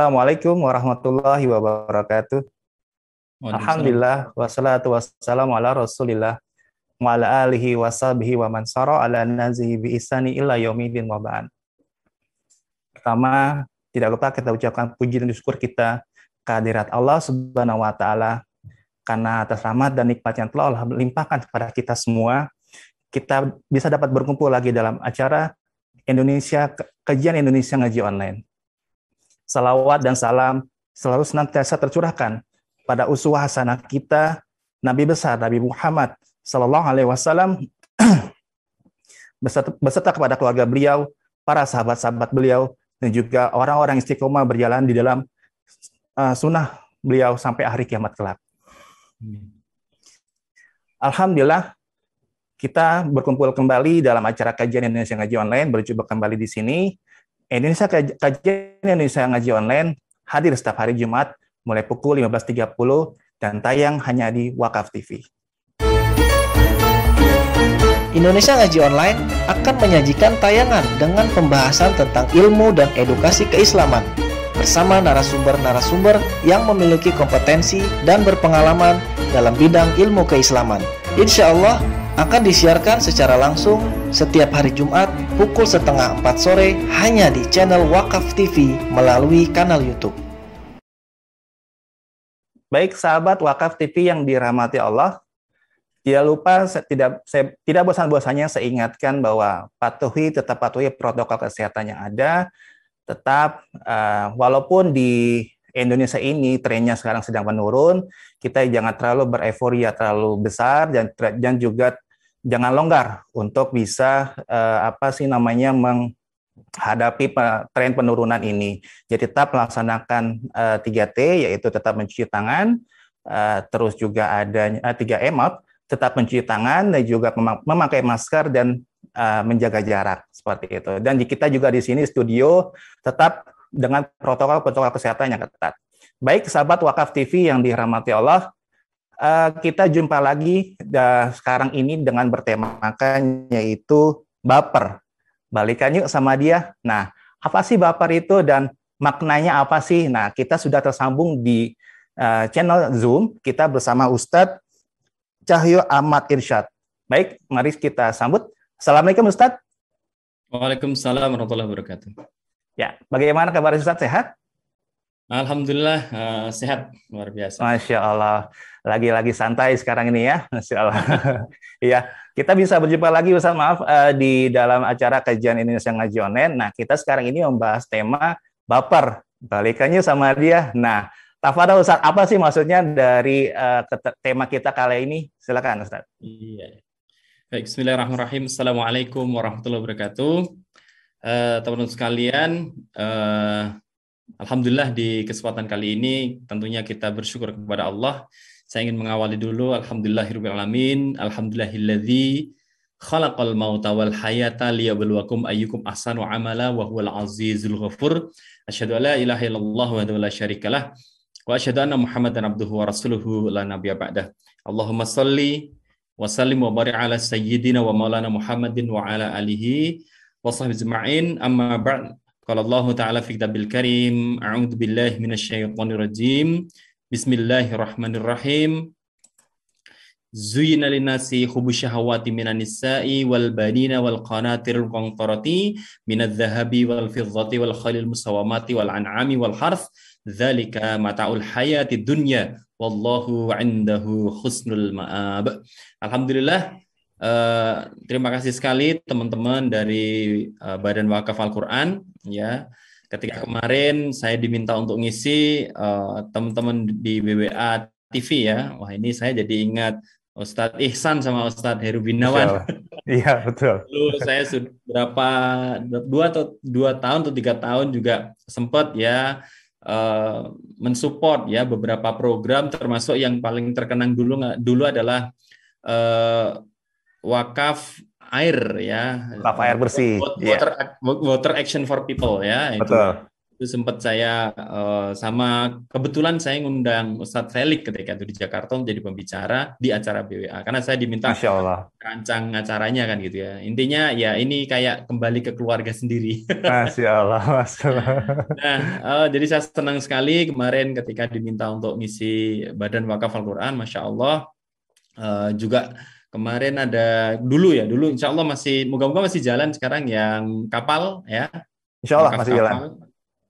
Assalamualaikum warahmatullahi wabarakatuh. Alhamdulillah wassalatu wassalamu ala Rasulillah wa ala alihi washabihi wa man sara ala nazihi bi isani illa yaumidin wa ba'an. Pertama, tidak lupa kita ucapkan puji dan syukur kita kehadirat Allah Subhanahu wa taala karena atas rahmat dan nikmat yang telah Allah limpahkan kepada kita semua, kita bisa dapat berkumpul lagi dalam acara Indonesia Kajian Indonesia Ngaji Online salawat dan salam selalu senantiasa tercurahkan pada uswah hasanah kita Nabi besar Nabi Muhammad Sallallahu Alaihi Wasallam beserta, kepada keluarga beliau, para sahabat-sahabat beliau, dan juga orang-orang istiqomah berjalan di dalam eh, sunnah beliau sampai hari kiamat kelak. Alhamdulillah, kita berkumpul kembali dalam acara kajian Indonesia Ngaji Online, berjumpa kembali di sini. Indonesia Kajian Indonesia Ngaji Online hadir setiap hari Jumat mulai pukul 15.30 dan tayang hanya di Wakaf TV. Indonesia Ngaji Online akan menyajikan tayangan dengan pembahasan tentang ilmu dan edukasi keislaman bersama narasumber-narasumber yang memiliki kompetensi dan berpengalaman dalam bidang ilmu keislaman insya Allah akan disiarkan secara langsung setiap hari Jumat pukul setengah 4 sore hanya di channel Wakaf TV melalui kanal YouTube. Baik sahabat Wakaf TV yang dirahmati Allah, tidak lupa tidak saya, tidak bosan-bosannya saya ingatkan bahwa patuhi tetap patuhi protokol kesehatan yang ada tetap uh, walaupun di Indonesia ini trennya sekarang sedang menurun, kita jangan terlalu bereforia terlalu besar dan dan juga jangan longgar untuk bisa uh, apa sih namanya menghadapi tren penurunan ini. Jadi tetap melaksanakan uh, eh, 3T yaitu tetap mencuci tangan, uh, terus juga ada uh, 3M up, tetap mencuci tangan dan juga memakai masker dan uh, menjaga jarak seperti itu. Dan kita juga di sini studio tetap dengan protokol-protokol kesehatan yang ketat. Baik sahabat Wakaf TV yang dirahmati Allah, eh, kita jumpa lagi sekarang ini dengan bertemakan yaitu baper. Balikan yuk sama dia. Nah, apa sih baper itu dan maknanya apa sih? Nah, kita sudah tersambung di eh, channel Zoom kita bersama Ustadz Cahyo Ahmad Irsyad. Baik, mari kita sambut. Assalamualaikum Ustadz. Waalaikumsalam warahmatullahi wabarakatuh. Ya, bagaimana kabar Ustaz sehat? Alhamdulillah uh, sehat luar biasa. Masya Allah, lagi-lagi santai sekarang ini ya, Masya Allah. Iya, kita bisa berjumpa lagi Ustaz maaf uh, di dalam acara kajian Indonesia Ngaji Online. Nah, kita sekarang ini membahas tema baper, balikannya sama dia. Nah, Tafada Ustaz, apa sih maksudnya dari uh, tema kita kali ini? Silakan Ustaz. Iya. Baik, Bismillahirrahmanirrahim. Assalamualaikum warahmatullahi wabarakatuh. Eh, teman-teman uh, sekalian, uh, alhamdulillah di kesempatan kali ini tentunya kita bersyukur kepada Allah. Saya ingin mengawali dulu alhamdulillahirabbil alamin, alhamdulillahilladzi khalaqal mauta wal hayata liyabluwakum ayyukum ahsanu amala wa huwal azizul ghafur. Asyhadu an la ilaha illallah wa la syarikalah wa asyhadu anna muhammadan abduhu wa rasuluhu la nabiyya ba'dah. Allahumma salli wa sallim wa barik ala sayyidina wa maulana Muhammadin wa ala alihi وصحبه اجمعين اما بعد قال الله تعالى في كتاب الكريم اعوذ بالله من الشيطان الرجيم بسم الله الرحمن الرحيم زين للناس حب الشهوات من النساء والبنين والقناطر القنطرة من الذهب والفضة والخيل المسومات والأنعام والحرث ذلك متاع الحياة الدنيا والله عنده حسن المآب الحمد لله Eh, terima kasih sekali teman-teman dari uh, Badan Wakaf Al-Qur'an ya. Ketika ya. kemarin saya diminta untuk ngisi uh, teman-teman di BWA TV ya. Wah, ini saya jadi ingat Ustadz Ihsan sama Ustadz Heru Binawan. Iya betul. Lalu saya sudah berapa dua atau dua tahun atau tiga tahun juga sempat ya uh, mensupport ya beberapa program termasuk yang paling terkenang dulu dulu adalah wakaf air ya. Wakaf air bersih. Water, yeah. Iya. water Action for People ya. Itu. Betul. Itu sempat saya eh, sama kebetulan saya ngundang Ustadz Felix ketika itu di Jakarta menjadi pembicara di acara BWA karena saya diminta Allah. rancang acaranya kan gitu ya. Intinya ya ini kayak kembali ke keluarga sendiri. Masya Allah. Masya Allah. Nah, uh, jadi saya senang sekali kemarin ketika diminta untuk ngisi Badan Wakaf Al-Qur'an, Masya Allah. Uh, juga Kemarin ada dulu ya, dulu insya Allah masih, moga-moga masih jalan sekarang yang kapal ya. Insya Allah masih kapal. jalan.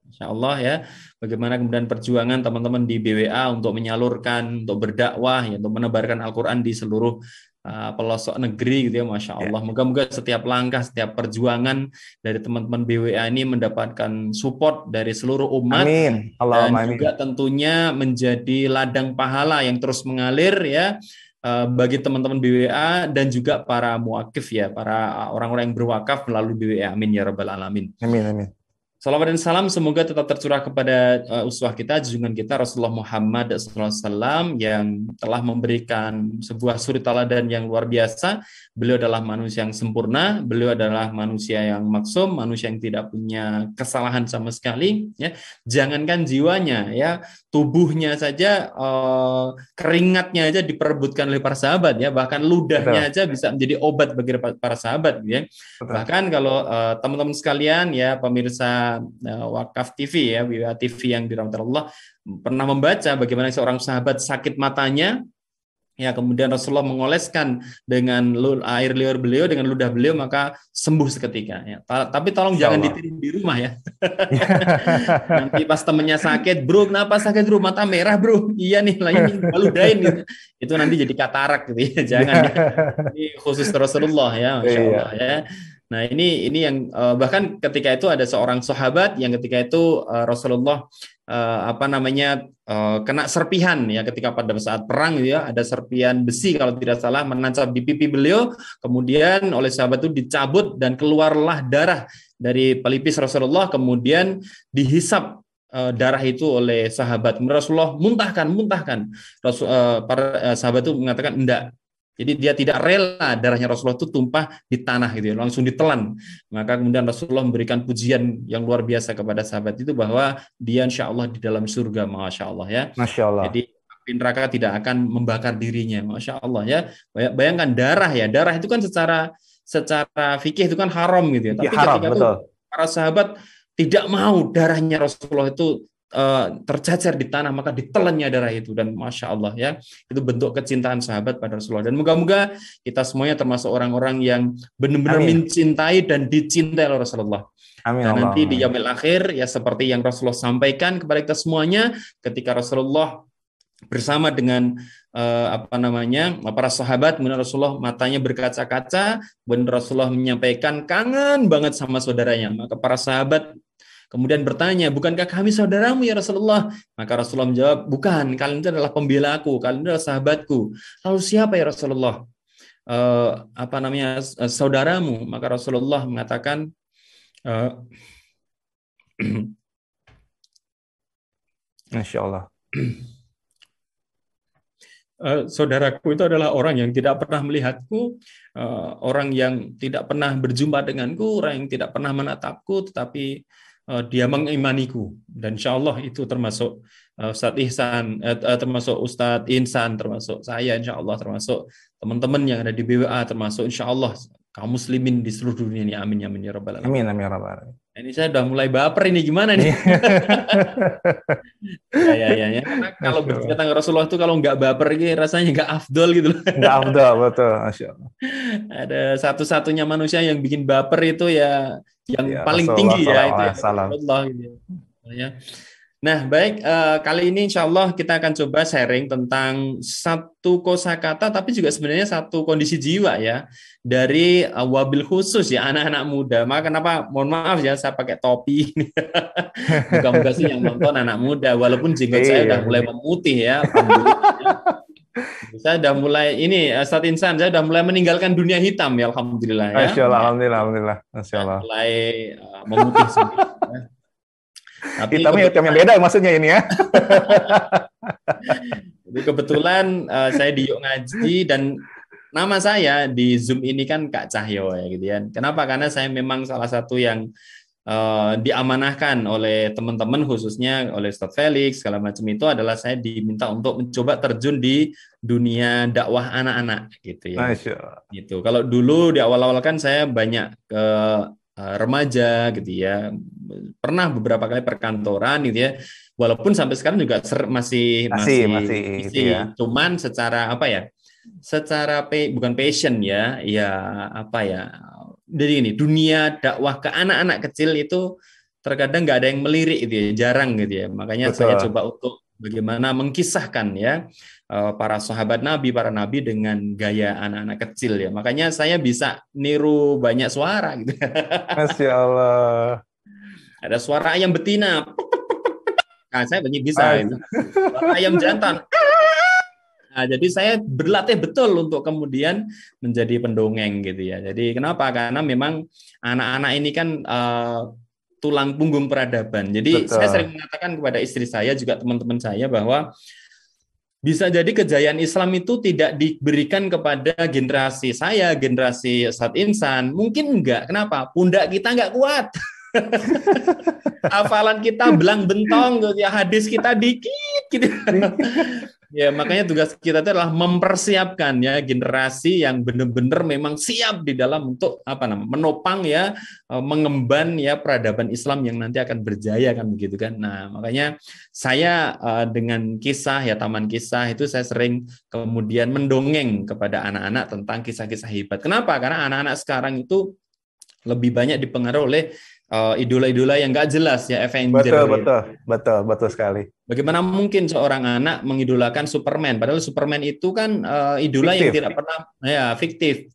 Insya Allah ya, bagaimana kemudian perjuangan teman-teman di BWA untuk menyalurkan, untuk berdakwah, ya, untuk menebarkan Al-Quran di seluruh uh, pelosok negeri gitu ya, masya ya. Allah. Moga-moga setiap langkah, setiap perjuangan dari teman-teman BWA ini mendapatkan support dari seluruh umat, amin. Allah, dan amin. juga tentunya menjadi ladang pahala yang terus mengalir ya Eh, bagi teman-teman BWA dan juga para muakif ya, para orang-orang yang berwakaf melalui BWA. Amin ya rabbal alamin. Amin amin. Salam dan salam semoga tetap tercurah kepada uh, uswah kita, junjungan kita Rasulullah Muhammad SAW yang telah memberikan sebuah suri teladan yang luar biasa. Beliau adalah manusia yang sempurna, beliau adalah manusia yang maksum, manusia yang tidak punya kesalahan sama sekali. Ya, jangankan jiwanya, ya tubuhnya saja uh, keringatnya aja diperebutkan oleh para sahabat, ya bahkan ludahnya Betul. aja bisa menjadi obat bagi para sahabat. Ya. Bahkan kalau uh, teman-teman uh, sekalian, ya pemirsa uh, Wakaf TV ya, WA TV yang dirahmati Allah pernah membaca bagaimana seorang sahabat sakit matanya ya kemudian Rasulullah mengoleskan dengan air liur beliau dengan ludah beliau maka sembuh seketika ya tapi tolong Insya jangan ditiru di rumah ya nanti pas temennya sakit bro kenapa sakit bro mata merah bro iya nih lagi ini ludahin gitu. itu nanti jadi katarak gitu ya jangan ini khusus Rasulullah ya masyaallah iya. ya Nah, ini ini yang uh, bahkan ketika itu ada seorang sahabat yang ketika itu uh, Rasulullah uh, apa namanya uh, kena serpihan ya ketika pada saat perang gitu ya, ada serpihan besi kalau tidak salah menancap di pipi beliau, kemudian oleh sahabat itu dicabut dan keluarlah darah dari pelipis Rasulullah kemudian dihisap darah itu oleh sahabat. Rasulullah muntahkan, muntahkan. Rasul, uh, para uh, sahabat itu mengatakan enggak, jadi dia tidak rela darahnya Rasulullah itu tumpah di tanah gitu ya, langsung ditelan. Maka kemudian Rasulullah memberikan pujian yang luar biasa kepada sahabat itu bahwa dia insya Allah di dalam surga, masya Allah ya. Masya Allah. Jadi api neraka tidak akan membakar dirinya, masya Allah ya. Bayangkan darah ya, darah itu kan secara secara fikih itu kan haram gitu ya. Iya, Tapi ya, haram, ketika betul. Itu, para sahabat tidak mau darahnya Rasulullah itu Eh, tercecer di tanah maka ditelannya darah itu dan masya Allah ya itu bentuk kecintaan sahabat pada Rasulullah dan moga-moga kita semuanya termasuk orang-orang yang benar-benar mencintai dan dicintai oleh Rasulullah. Amin. Dan nanti di yamil akhir ya seperti yang Rasulullah sampaikan kepada kita semuanya ketika Rasulullah bersama dengan uh, apa namanya para sahabat kemudian Rasulullah matanya berkaca-kaca benar Rasulullah menyampaikan kangen banget sama saudaranya maka para sahabat Kemudian bertanya, bukankah kami saudaramu ya Rasulullah? Maka Rasulullah menjawab, bukan, kalian itu adalah pembela aku, kalian adalah sahabatku. Lalu siapa ya Rasulullah? Eh, apa namanya eh, saudaramu? Maka Rasulullah mengatakan, eh, Masya Allah. Uh, saudaraku itu adalah orang yang tidak pernah melihatku, uh, orang yang tidak pernah berjumpa denganku, orang yang tidak pernah menatapku, tetapi Eh, dia mengimaniku dan insya Allah itu termasuk eh, Ustadz Ihsan eh, eh termasuk Ustadz Insan termasuk saya insya Allah termasuk teman-teman yang ada di BWA termasuk insya Allah kaum muslimin di seluruh dunia ini amin amin ya rabbal alamin amin amin ya rabbal alamin ini saya udah mulai baper ini gimana nih? ya, ya, ya, ya. kalau berkata tentang Rasulullah itu kalau nggak baper gitu rasanya nggak afdol gitu loh. Nggak afdol betul. Asya Ada satu-satunya manusia yang bikin baper itu ya yang ya, paling tinggi ya itu ya, Rasulullah gitu. Ya. Nah, baik eh, kali ini insya Allah kita akan coba sharing tentang satu kosakata tapi juga sebenarnya satu kondisi jiwa ya dari uh, wabil khusus ya anak-anak muda. Maka kenapa mohon maaf ya saya pakai topi. Bukan-bukan sih yang nonton anak muda walaupun jenggot saya iya. udah mulai memutih ya. saya sudah mulai ini eh, saat insan saya sudah mulai meninggalkan dunia hitam ya alhamdulillah ya. Masya alhamdulillah, alhamdulillah. Masya Mulai uh, memutih sendiri. Ya. Tapi hitam kebetulan... yang beda maksudnya ini ya. Jadi kebetulan uh, saya di Yuk Ngaji dan nama saya di Zoom ini kan Kak Cahyo ya gitu ya. Kenapa? Karena saya memang salah satu yang uh, diamanahkan oleh teman-teman khususnya oleh Ustaz Felix segala macam itu adalah saya diminta untuk mencoba terjun di dunia dakwah anak-anak gitu ya. Nice. Gitu. Kalau dulu di awal-awal kan saya banyak ke eh, Eh, remaja gitu ya pernah beberapa kali perkantoran gitu ya walaupun sampai sekarang juga ser, masih masih masih, masih gitu ya. cuman secara apa ya secara pe, bukan passion ya ya apa ya jadi ini dunia dakwah ke anak-anak kecil itu terkadang nggak ada yang melirik gitu ya jarang gitu ya makanya Betul. saya coba untuk bagaimana mengkisahkan ya Eh, para sahabat Nabi, para Nabi dengan gaya anak-anak kecil ya. Makanya saya bisa niru banyak suara gitu. Masya Allah. Ada suara ayam betina. Nah, saya banyak bisa. Suara ayam jantan. Nah, jadi saya berlatih betul untuk kemudian menjadi pendongeng gitu ya. Jadi kenapa? Karena memang anak-anak ini kan uh, tulang punggung peradaban. Jadi betul. saya sering mengatakan kepada istri saya juga teman-teman saya bahwa bisa jadi kejayaan Islam itu tidak diberikan kepada generasi saya, generasi saat insan. Mungkin enggak. Kenapa? Pundak kita enggak kuat. hafalan kita belang bentong gitu ya hadis kita dikit gitu ya makanya tugas kita itu adalah mempersiapkan ya generasi yang benar-benar memang siap di dalam untuk apa namanya menopang ya eh, mengemban ya peradaban Islam yang nanti akan berjaya kan begitu kan nah makanya saya eh, dengan kisah ya taman kisah itu saya sering kemudian mendongeng kepada anak-anak tentang kisah-kisah hebat kenapa karena anak-anak sekarang itu lebih banyak dipengaruhi oleh Eh, idola-idola yang gak jelas ya Avenger. Betul, ya. betul, betul, betul sekali. Bagaimana mungkin seorang anak mengidolakan Superman? Padahal Superman itu kan uh, idola fiktif. yang tidak pernah, ya fiktif.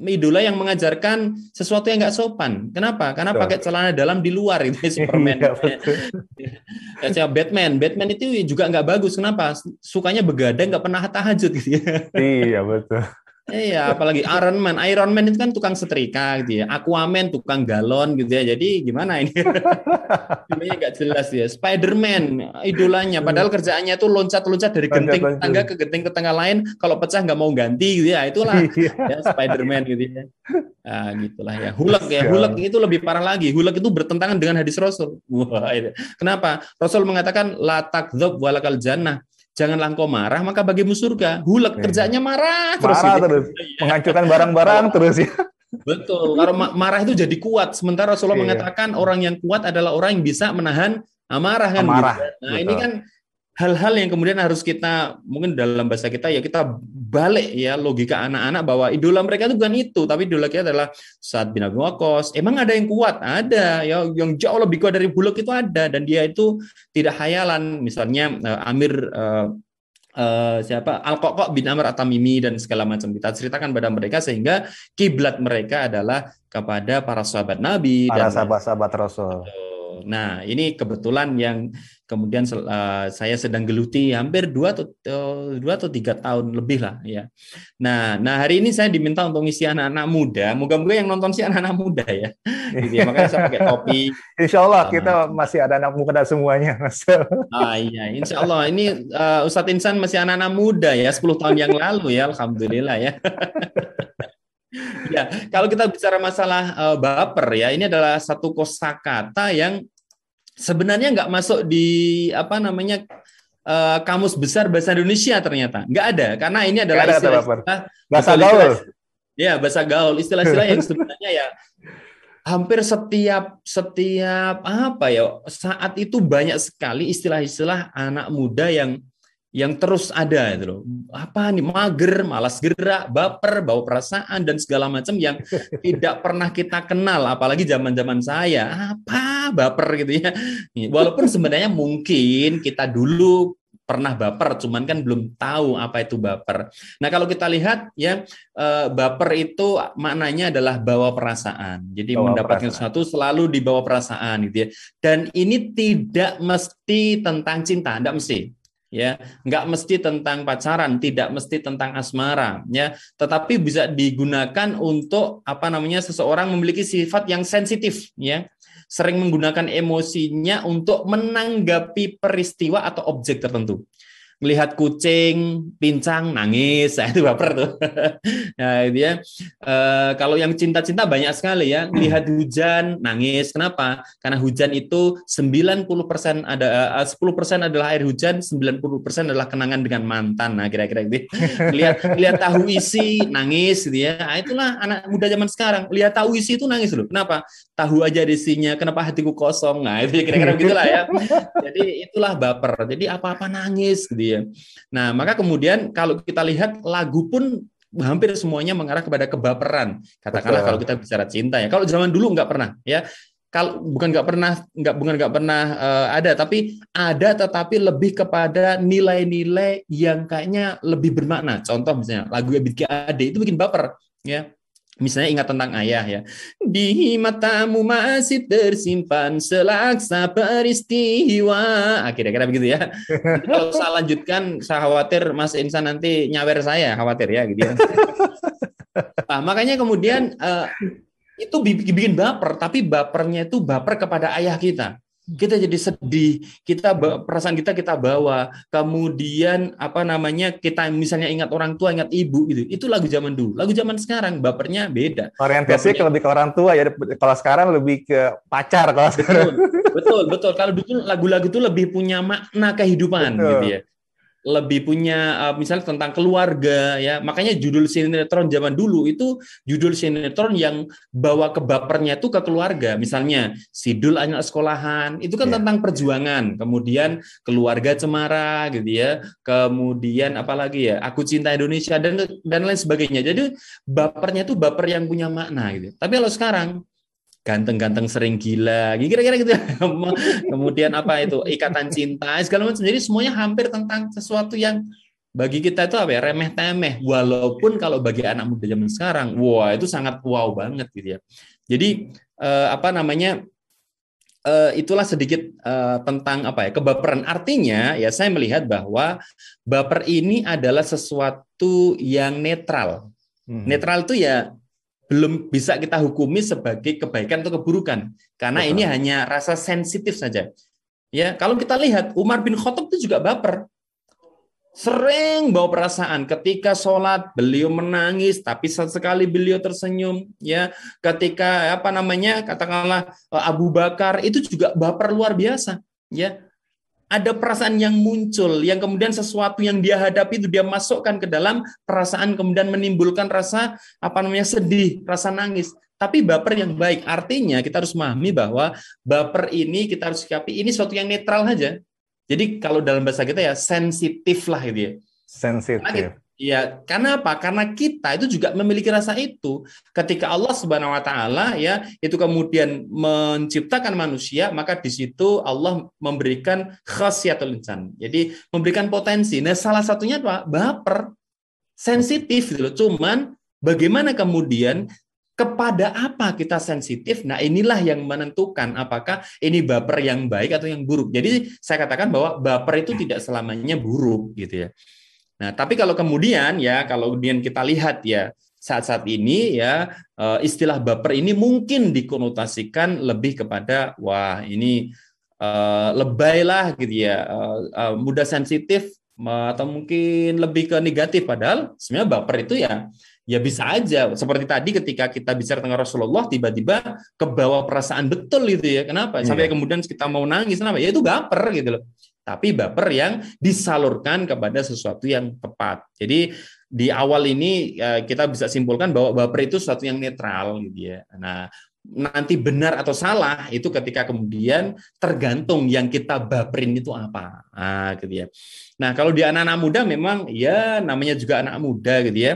Idola yang mengajarkan sesuatu yang nggak sopan. Kenapa? Karena betul. pakai celana dalam di luar itu ya, Superman. ya, Batman, Batman itu juga nggak bagus. Kenapa? Sukanya begadang, nggak pernah tahajud gitu ya. iya betul. Iya, apalagi Iron Man. Iron Man itu kan tukang setrika gitu ya. Aquaman tukang galon gitu ya. Jadi gimana ini? Ini nggak jelas ya. Spiderman, idolanya padahal kerjaannya itu loncat-loncat dari genting ke tangga ke genting ke tangga lain kalau pecah nggak mau ganti gitu ya. Itulah iya. ya spider gitu ya. Nah, gitulah ya. Hulak ya. Hulak itu lebih parah lagi. Hulak itu bertentangan dengan hadis Rasul. Kenapa? Rasul mengatakan latak takdzab walakal jannah janganlah engkau marah, maka bagimu surga. Hulek ya. kerjanya marah terus. Marah ya. terus. Menghancurkan barang-barang oh. terus ya. Betul. Kalau marah itu jadi kuat. Sementara Rasulullah ya. mengatakan orang yang kuat adalah orang yang bisa menahan amarah kan. Amarah. Gitu. Nah, ini kan hal-hal yang kemudian harus kita mungkin dalam bahasa kita ya kita balik ya logika anak-anak bahwa idola mereka itu bukan itu tapi idola kita adalah saat bin Abi Wakos emang ada yang kuat ada ya yang jauh lebih kuat dari Bulog itu ada dan dia itu tidak hayalan misalnya eh, Amir eh, Uh, siapa al kokok bin Amr Atamimi dan segala macam kita ceritakan pada mereka sehingga kiblat mereka adalah kepada para sahabat Nabi para sahabat-sahabat Rasul. Nah, ini kebetulan yang kemudian uh, saya sedang geluti hampir dua atau eh, dua atau tiga tahun lebih lah ya. Nah, nah hari ini saya diminta untuk ngisi anak-anak muda. Moga-moga yang nonton si anak-anak muda ya. jadi gitu ya, Makanya saya pakai topi. Insya Allah uh, ah. kita masih ada anak muda semuanya, Mas. Ah iya, Insya Allah ini uh, Ustadz Insan masih anak-anak muda ya, 10 tahun yang lalu ya, Alhamdulillah ya. ya, kalau kita bicara masalah uh, baper ya, ini adalah satu kosakata yang sebenarnya nggak masuk di apa namanya uh, kamus besar bahasa Indonesia ternyata nggak ada karena ini adalah ada istilah, istilah bahasa gaul. Ya, bahasa gaul istilah-istilah yang sebenarnya ya hampir setiap setiap apa ya saat itu banyak sekali istilah-istilah anak muda yang yang terus ada itu loh. Apa nih mager, malas gerak, baper, bawa perasaan dan segala macam yang tidak pernah kita kenal apalagi zaman-zaman saya. Apa baper gitu ya. Walaupun sebenarnya mungkin kita dulu pernah baper, cuman kan belum tahu apa itu baper. Nah kalau kita lihat ya eh, baper itu maknanya adalah bawa perasaan. Jadi bawa mendapatkan perasaan. sesuatu selalu dibawa perasaan gitu ya. Dan ini tidak mesti tentang cinta, tidak mesti ya nggak mesti tentang pacaran tidak mesti tentang asmara ya tetapi bisa digunakan untuk apa namanya seseorang memiliki sifat yang sensitif ya sering menggunakan emosinya untuk menanggapi peristiwa atau objek tertentu melihat kucing pincang nangis, saya nah, itu baper tuh. nah, ya e, kalau yang cinta-cinta banyak sekali ya, melihat hujan nangis. Kenapa? Karena hujan itu 90% ada eh, sepuluh 10% adalah air hujan, 90% adalah kenangan dengan mantan. Nah, kira-kira gitu. Lihat lihat tahu isi nangis gitu ya. Nah, itulah anak muda zaman sekarang. Lihat tahu isi itu nangis loh. Kenapa? Tahu aja isinya, kenapa hatiku kosong. Nah, itu ya kira-kira begitulah ya. Jadi itulah baper. Jadi apa-apa nangis gitu ya ya. Nah, maka kemudian kalau kita lihat lagu pun hampir semuanya mengarah kepada kebaperan. Katakanlah Betul. kalau kita bicara cinta ya. Kalau zaman dulu nggak pernah ya. Kalau bukan nggak pernah nggak bukan nggak pernah uh, ada, tapi ada tetapi lebih kepada nilai-nilai yang kayaknya lebih bermakna. Contoh misalnya lagu Ebit Ade itu bikin baper ya Misalnya ingat tentang ayah ya. Di matamu masih tersimpan selaksa peristiwa. akhirnya kira begitu ya. Kalau saya lanjutkan, saya khawatir Mas Insan nanti nyawer saya, khawatir ya gitu ya. Nah, makanya kemudian uh, itu bikin baper, tapi bapernya itu baper kepada ayah kita kita jadi sedih, kita perasaan kita kita bawa. Kemudian apa namanya kita misalnya ingat orang tua, ingat ibu gitu. Itu lagu zaman dulu. Lagu zaman sekarang bapernya beda. Orientasi bapernya... lebih ke orang tua ya. Kalau sekarang lebih ke pacar kalau sekarang. Betul, betul. betul. Kalau dulu lagu-lagu itu lebih punya makna kehidupan gitu betul. gitu ya lebih punya uh, misalnya tentang keluarga ya makanya judul sinetron zaman dulu itu judul sinetron yang bawa ke bapernya itu ke keluarga misalnya Sidul anak sekolahan itu kan yeah. tentang perjuangan kemudian keluarga cemara gitu ya kemudian apalagi ya aku cinta Indonesia dan dan lain sebagainya jadi bapernya itu baper yang punya makna gitu tapi kalau sekarang ganteng-ganteng sering gila, kira-kira gitu. Kemudian apa itu ikatan cinta, segala macam. Jadi semuanya hampir tentang sesuatu yang bagi kita itu apa ya remeh temeh. Walaupun kalau bagi anak muda zaman sekarang, wah itu sangat wow banget gitu ya. Jadi eh, apa namanya eh, itulah sedikit eh, tentang apa ya kebaperan. Artinya ya saya melihat bahwa baper ini adalah sesuatu yang netral. Hmm. Netral itu ya belum bisa kita hukumi sebagai kebaikan atau keburukan karena Betul. ini hanya rasa sensitif saja. Ya, kalau kita lihat Umar bin Khattab itu juga baper. Sering bawa perasaan ketika sholat beliau menangis tapi sesekali beliau tersenyum ya ketika apa namanya katakanlah Abu Bakar itu juga baper luar biasa ya ada perasaan yang muncul, yang kemudian sesuatu yang dia hadapi itu dia masukkan ke dalam perasaan, kemudian menimbulkan rasa apa namanya sedih, rasa nangis. Tapi baper yang baik, artinya kita harus memahami bahwa baper ini kita harus sikapi ini sesuatu yang netral saja. Jadi kalau dalam bahasa kita ya sensitif lah gitu ya. Sensitif. Iya, karena apa? Karena kita itu juga memiliki rasa itu. Ketika Allah Subhanahu wa taala ya, itu kemudian menciptakan manusia, maka di situ Allah memberikan khasiatul insan. Jadi memberikan potensi. Nah, salah satunya apa? Baper, sensitif gitu loh. Cuman bagaimana kemudian kepada apa kita sensitif? Nah, inilah yang menentukan apakah ini baper yang baik atau yang buruk. Jadi, saya katakan bahwa baper itu tidak selamanya buruk gitu ya. Nah, tapi kalau kemudian ya kalau kemudian kita lihat ya saat-saat ini ya eh, istilah baper ini mungkin dikonotasikan lebih kepada wah ini uh, eh, lebay lah gitu ya, uh, uh, mudah sensitif atau mungkin lebih ke negatif padahal sebenarnya baper itu ya ya bisa aja seperti tadi ketika kita bicara tentang Rasulullah tiba-tiba kebawa perasaan betul gitu ya kenapa iya. sampai kemudian kita mau nangis kenapa ya itu baper gitu loh tapi baper yang disalurkan kepada sesuatu yang tepat. Jadi di awal ini eh, kita bisa simpulkan bahwa baper itu sesuatu yang netral gitu ya. Nah, nanti benar atau salah itu ketika kemudian tergantung yang kita baperin itu apa. Nah, gitu ya. Nah, kalau di anak-anak muda memang ya namanya juga anak muda gitu ya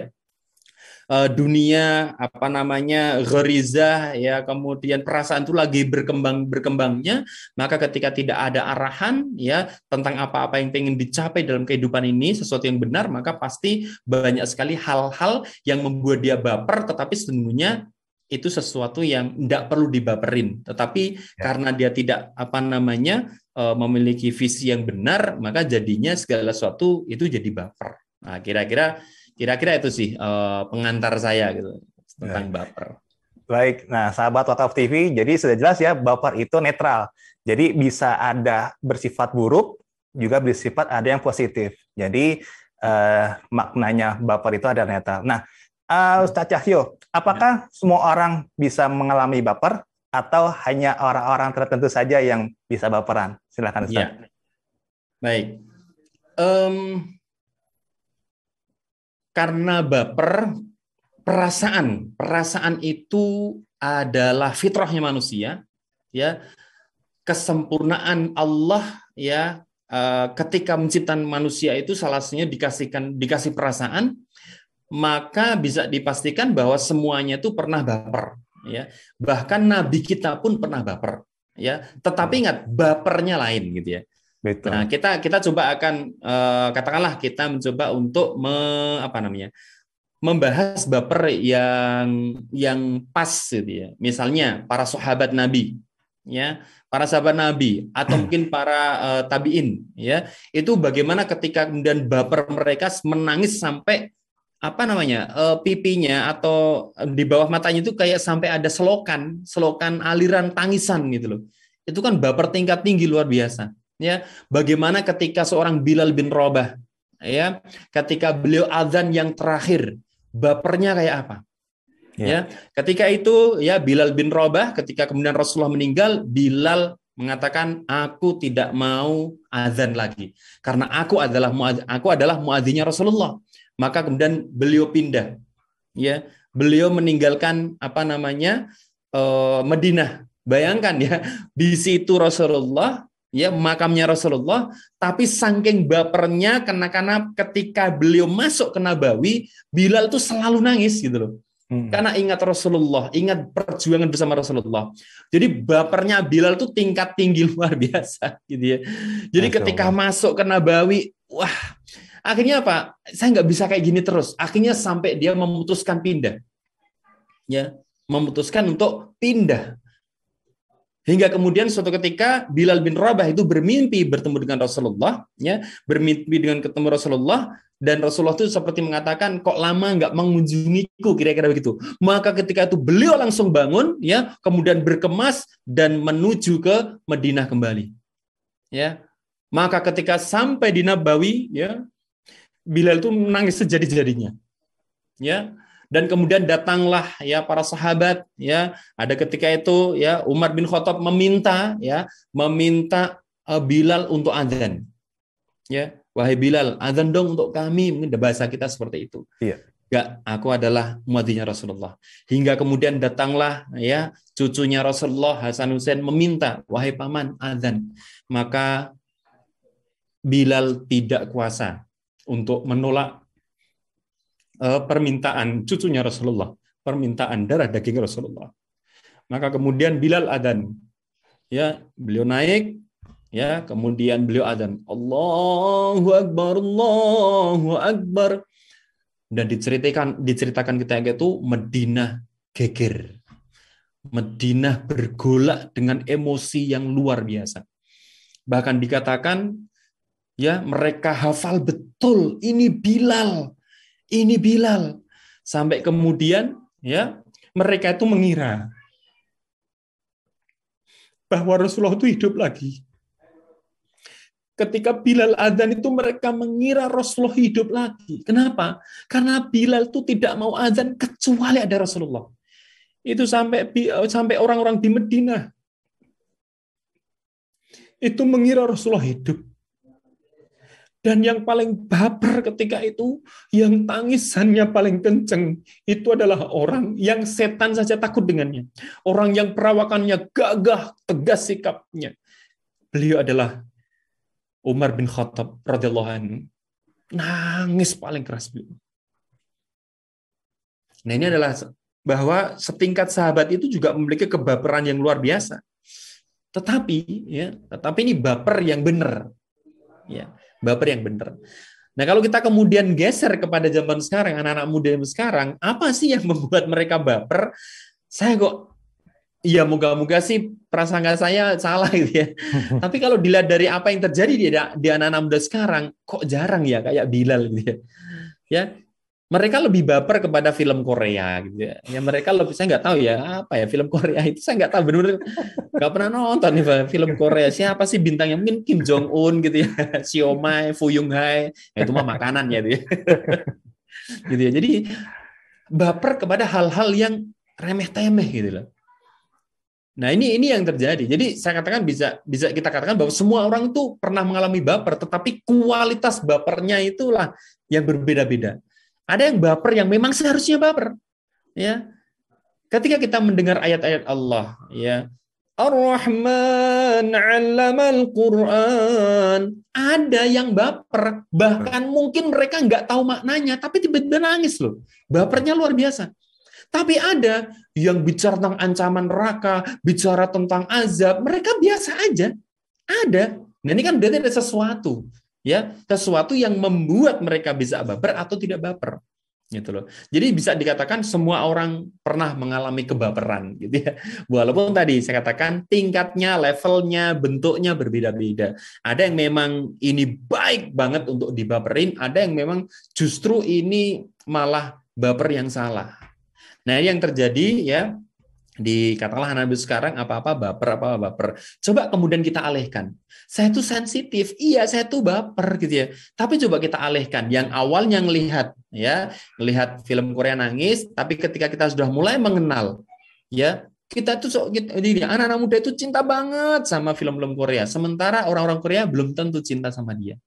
Eh, dunia apa namanya geriza ya kemudian perasaan itu lagi berkembang berkembangnya maka ketika tidak ada arahan ya tentang apa-apa yang ingin dicapai dalam kehidupan ini sesuatu yang benar maka pasti banyak sekali hal-hal yang membuat dia baper tetapi sebenarnya itu sesuatu yang tidak perlu dibaperin tetapi ya. karena dia tidak apa namanya eh, memiliki visi yang benar maka jadinya segala sesuatu itu jadi baper nah kira-kira Kira-kira itu sih uh, pengantar saya gitu tentang Baik. baper. Baik, nah sahabat Wakaf TV, jadi sudah jelas ya baper itu netral. Jadi bisa ada bersifat buruk, juga bersifat ada yang positif. Jadi eh, maknanya baper itu ada netral. Nah, uh, eh, Ustaz Cahyo, apakah ya. semua orang bisa mengalami baper atau hanya orang-orang tertentu saja yang bisa baperan? Silakan Ustaz. Ya. Baik. Um, karena baper perasaan perasaan itu adalah fitrahnya manusia ya kesempurnaan Allah ya eh, ketika menciptakan manusia itu salah satunya dikasihkan dikasih perasaan maka bisa dipastikan bahwa semuanya itu pernah baper ya bahkan nabi kita pun pernah baper ya tetapi ingat bapernya lain gitu ya Betul. Nah, kita kita coba akan uh, katakanlah kita mencoba untuk me, apa namanya? membahas baper yang yang pas gitu ya. Misalnya para sahabat Nabi ya, para sahabat Nabi atau mungkin para uh, tabiin ya. Itu bagaimana ketika kemudian baper mereka menangis sampai apa namanya? Uh, pipinya atau di bawah matanya itu kayak sampai ada selokan, selokan aliran tangisan gitu loh. Itu kan baper tingkat tinggi luar biasa ya bagaimana ketika seorang Bilal bin Robah ya ketika beliau azan yang terakhir bapernya kayak apa ya. ya ketika itu ya Bilal bin Robah ketika kemudian Rasulullah meninggal Bilal mengatakan aku tidak mau azan lagi karena aku adalah aku adalah muadzinnya Rasulullah maka kemudian beliau pindah ya beliau meninggalkan apa namanya eh, Medina, bayangkan ya di situ Rasulullah ya makamnya Rasulullah tapi saking bapernya karena karena ketika beliau masuk ke Nabawi Bilal itu selalu nangis gitu loh hmm. karena ingat Rasulullah ingat perjuangan bersama Rasulullah jadi bapernya Bilal itu tingkat tinggi luar biasa gitu ya jadi Masya ketika Allah. masuk ke Nabawi wah akhirnya apa saya nggak bisa kayak gini terus akhirnya sampai dia memutuskan pindah ya memutuskan untuk pindah Hingga kemudian suatu ketika Bilal bin Rabah itu bermimpi bertemu dengan Rasulullah, ya, bermimpi dengan ketemu Rasulullah, dan Rasulullah itu seperti mengatakan kok lama nggak mengunjungiku kira-kira begitu. Maka ketika itu beliau langsung bangun, ya, kemudian berkemas dan menuju ke Madinah kembali. Ya, maka ketika sampai di Nabawi, ya, Bilal itu menangis sejadi-jadinya. Ya, dan kemudian datanglah ya para sahabat ya ada ketika itu ya Umar bin Khattab meminta ya meminta eh, Bilal untuk azan ya wahai Bilal azan dong untuk kami mungkin bahasa kita seperti itu iya Gak, aku adalah muadzinya Rasulullah. Hingga kemudian datanglah ya cucunya Rasulullah Hasan Hussein meminta, wahai paman azan. Maka Bilal tidak kuasa untuk menolak Eh, permintaan cucunya Rasulullah, permintaan darah daging Rasulullah. Maka kemudian Bilal adan. Ya, beliau naik ya, kemudian beliau adan, Allahu akbar, Allahu akbar. Dan diceritakan diceritakan yang itu Medina geger. Medina bergolak dengan emosi yang luar biasa. Bahkan dikatakan ya mereka hafal betul ini Bilal ini Bilal. Sampai kemudian ya mereka itu mengira bahwa Rasulullah itu hidup lagi. Ketika Bilal azan itu mereka mengira Rasulullah hidup lagi. Kenapa? Karena Bilal itu tidak mau azan kecuali ada Rasulullah. Itu sampai sampai orang-orang di Medina itu mengira Rasulullah hidup. Dan yang paling baper ketika itu, yang tangisannya paling kenceng, itu adalah orang yang setan saja takut dengannya. Orang yang perawakannya gagah, tegas sikapnya. Beliau adalah Umar bin Khattab radhiyallahu anhu. Nangis paling keras beliau. Nah ini adalah bahwa setingkat sahabat itu juga memiliki kebaperan yang luar biasa. Tetapi ya, tetapi ini baper yang benar. Ya baper yang benar. Nah, kalau kita kemudian geser kepada zaman sekarang, anak-anak muda yang sekarang, apa sih yang membuat mereka baper? Saya kok Iya, moga-moga sih prasangka saya salah gitu ya. Tapi kalau dilihat dari apa yang terjadi di, di anak-anak muda sekarang, kok jarang ya kayak Bilal gitu ya. Ya, mereka lebih baper kepada film Korea gitu ya. ya mereka lebih saya nggak tahu ya apa ya film Korea itu saya nggak tahu benar benar nggak pernah nonton nih film Korea siapa sih bintang yang mungkin Kim Jong Un gitu ya Siomay, Fu Yung Hai ya, itu mah makanan ya gitu ya. gitu ya jadi baper kepada hal-hal yang remeh temeh gitu loh Nah ini ini yang terjadi. Jadi saya katakan bisa bisa kita katakan bahwa semua orang itu pernah mengalami baper, tetapi kualitas bapernya itulah yang berbeda-beda. Ada yang baper yang memang seharusnya baper. Ya. Ketika kita mendengar ayat-ayat Allah, ya. Ar-Rahman 'allamal Qur'an. Ada yang baper, bahkan mungkin mereka nggak tahu maknanya, tapi tiba-tiba nangis loh. Bapernya luar biasa. Tapi ada yang bicara tentang ancaman neraka, bicara tentang azab, mereka biasa aja. Ada. Nah ini kan berarti ada sesuatu ya sesuatu yang membuat mereka bisa baper atau tidak baper gitu loh. Jadi bisa dikatakan semua orang pernah mengalami kebaperan gitu ya. Walaupun tadi saya katakan tingkatnya, levelnya, bentuknya berbeda-beda. Ada yang memang ini baik banget untuk dibaperin, ada yang memang justru ini malah baper yang salah. Nah, yang terjadi ya dikatakanlah anak sekarang apa-apa baper apa-apa baper. Coba kemudian kita alihkan. Saya tuh sensitif, iya saya tuh baper gitu ya. Tapi coba kita alihkan. Yang awalnya ngelihat ya, ngelihat film Korea nangis, tapi ketika kita sudah mulai mengenal ya, kita tuh jadi anak-anak muda itu cinta banget sama film-film Korea. Sementara orang-orang Korea belum tentu cinta sama dia.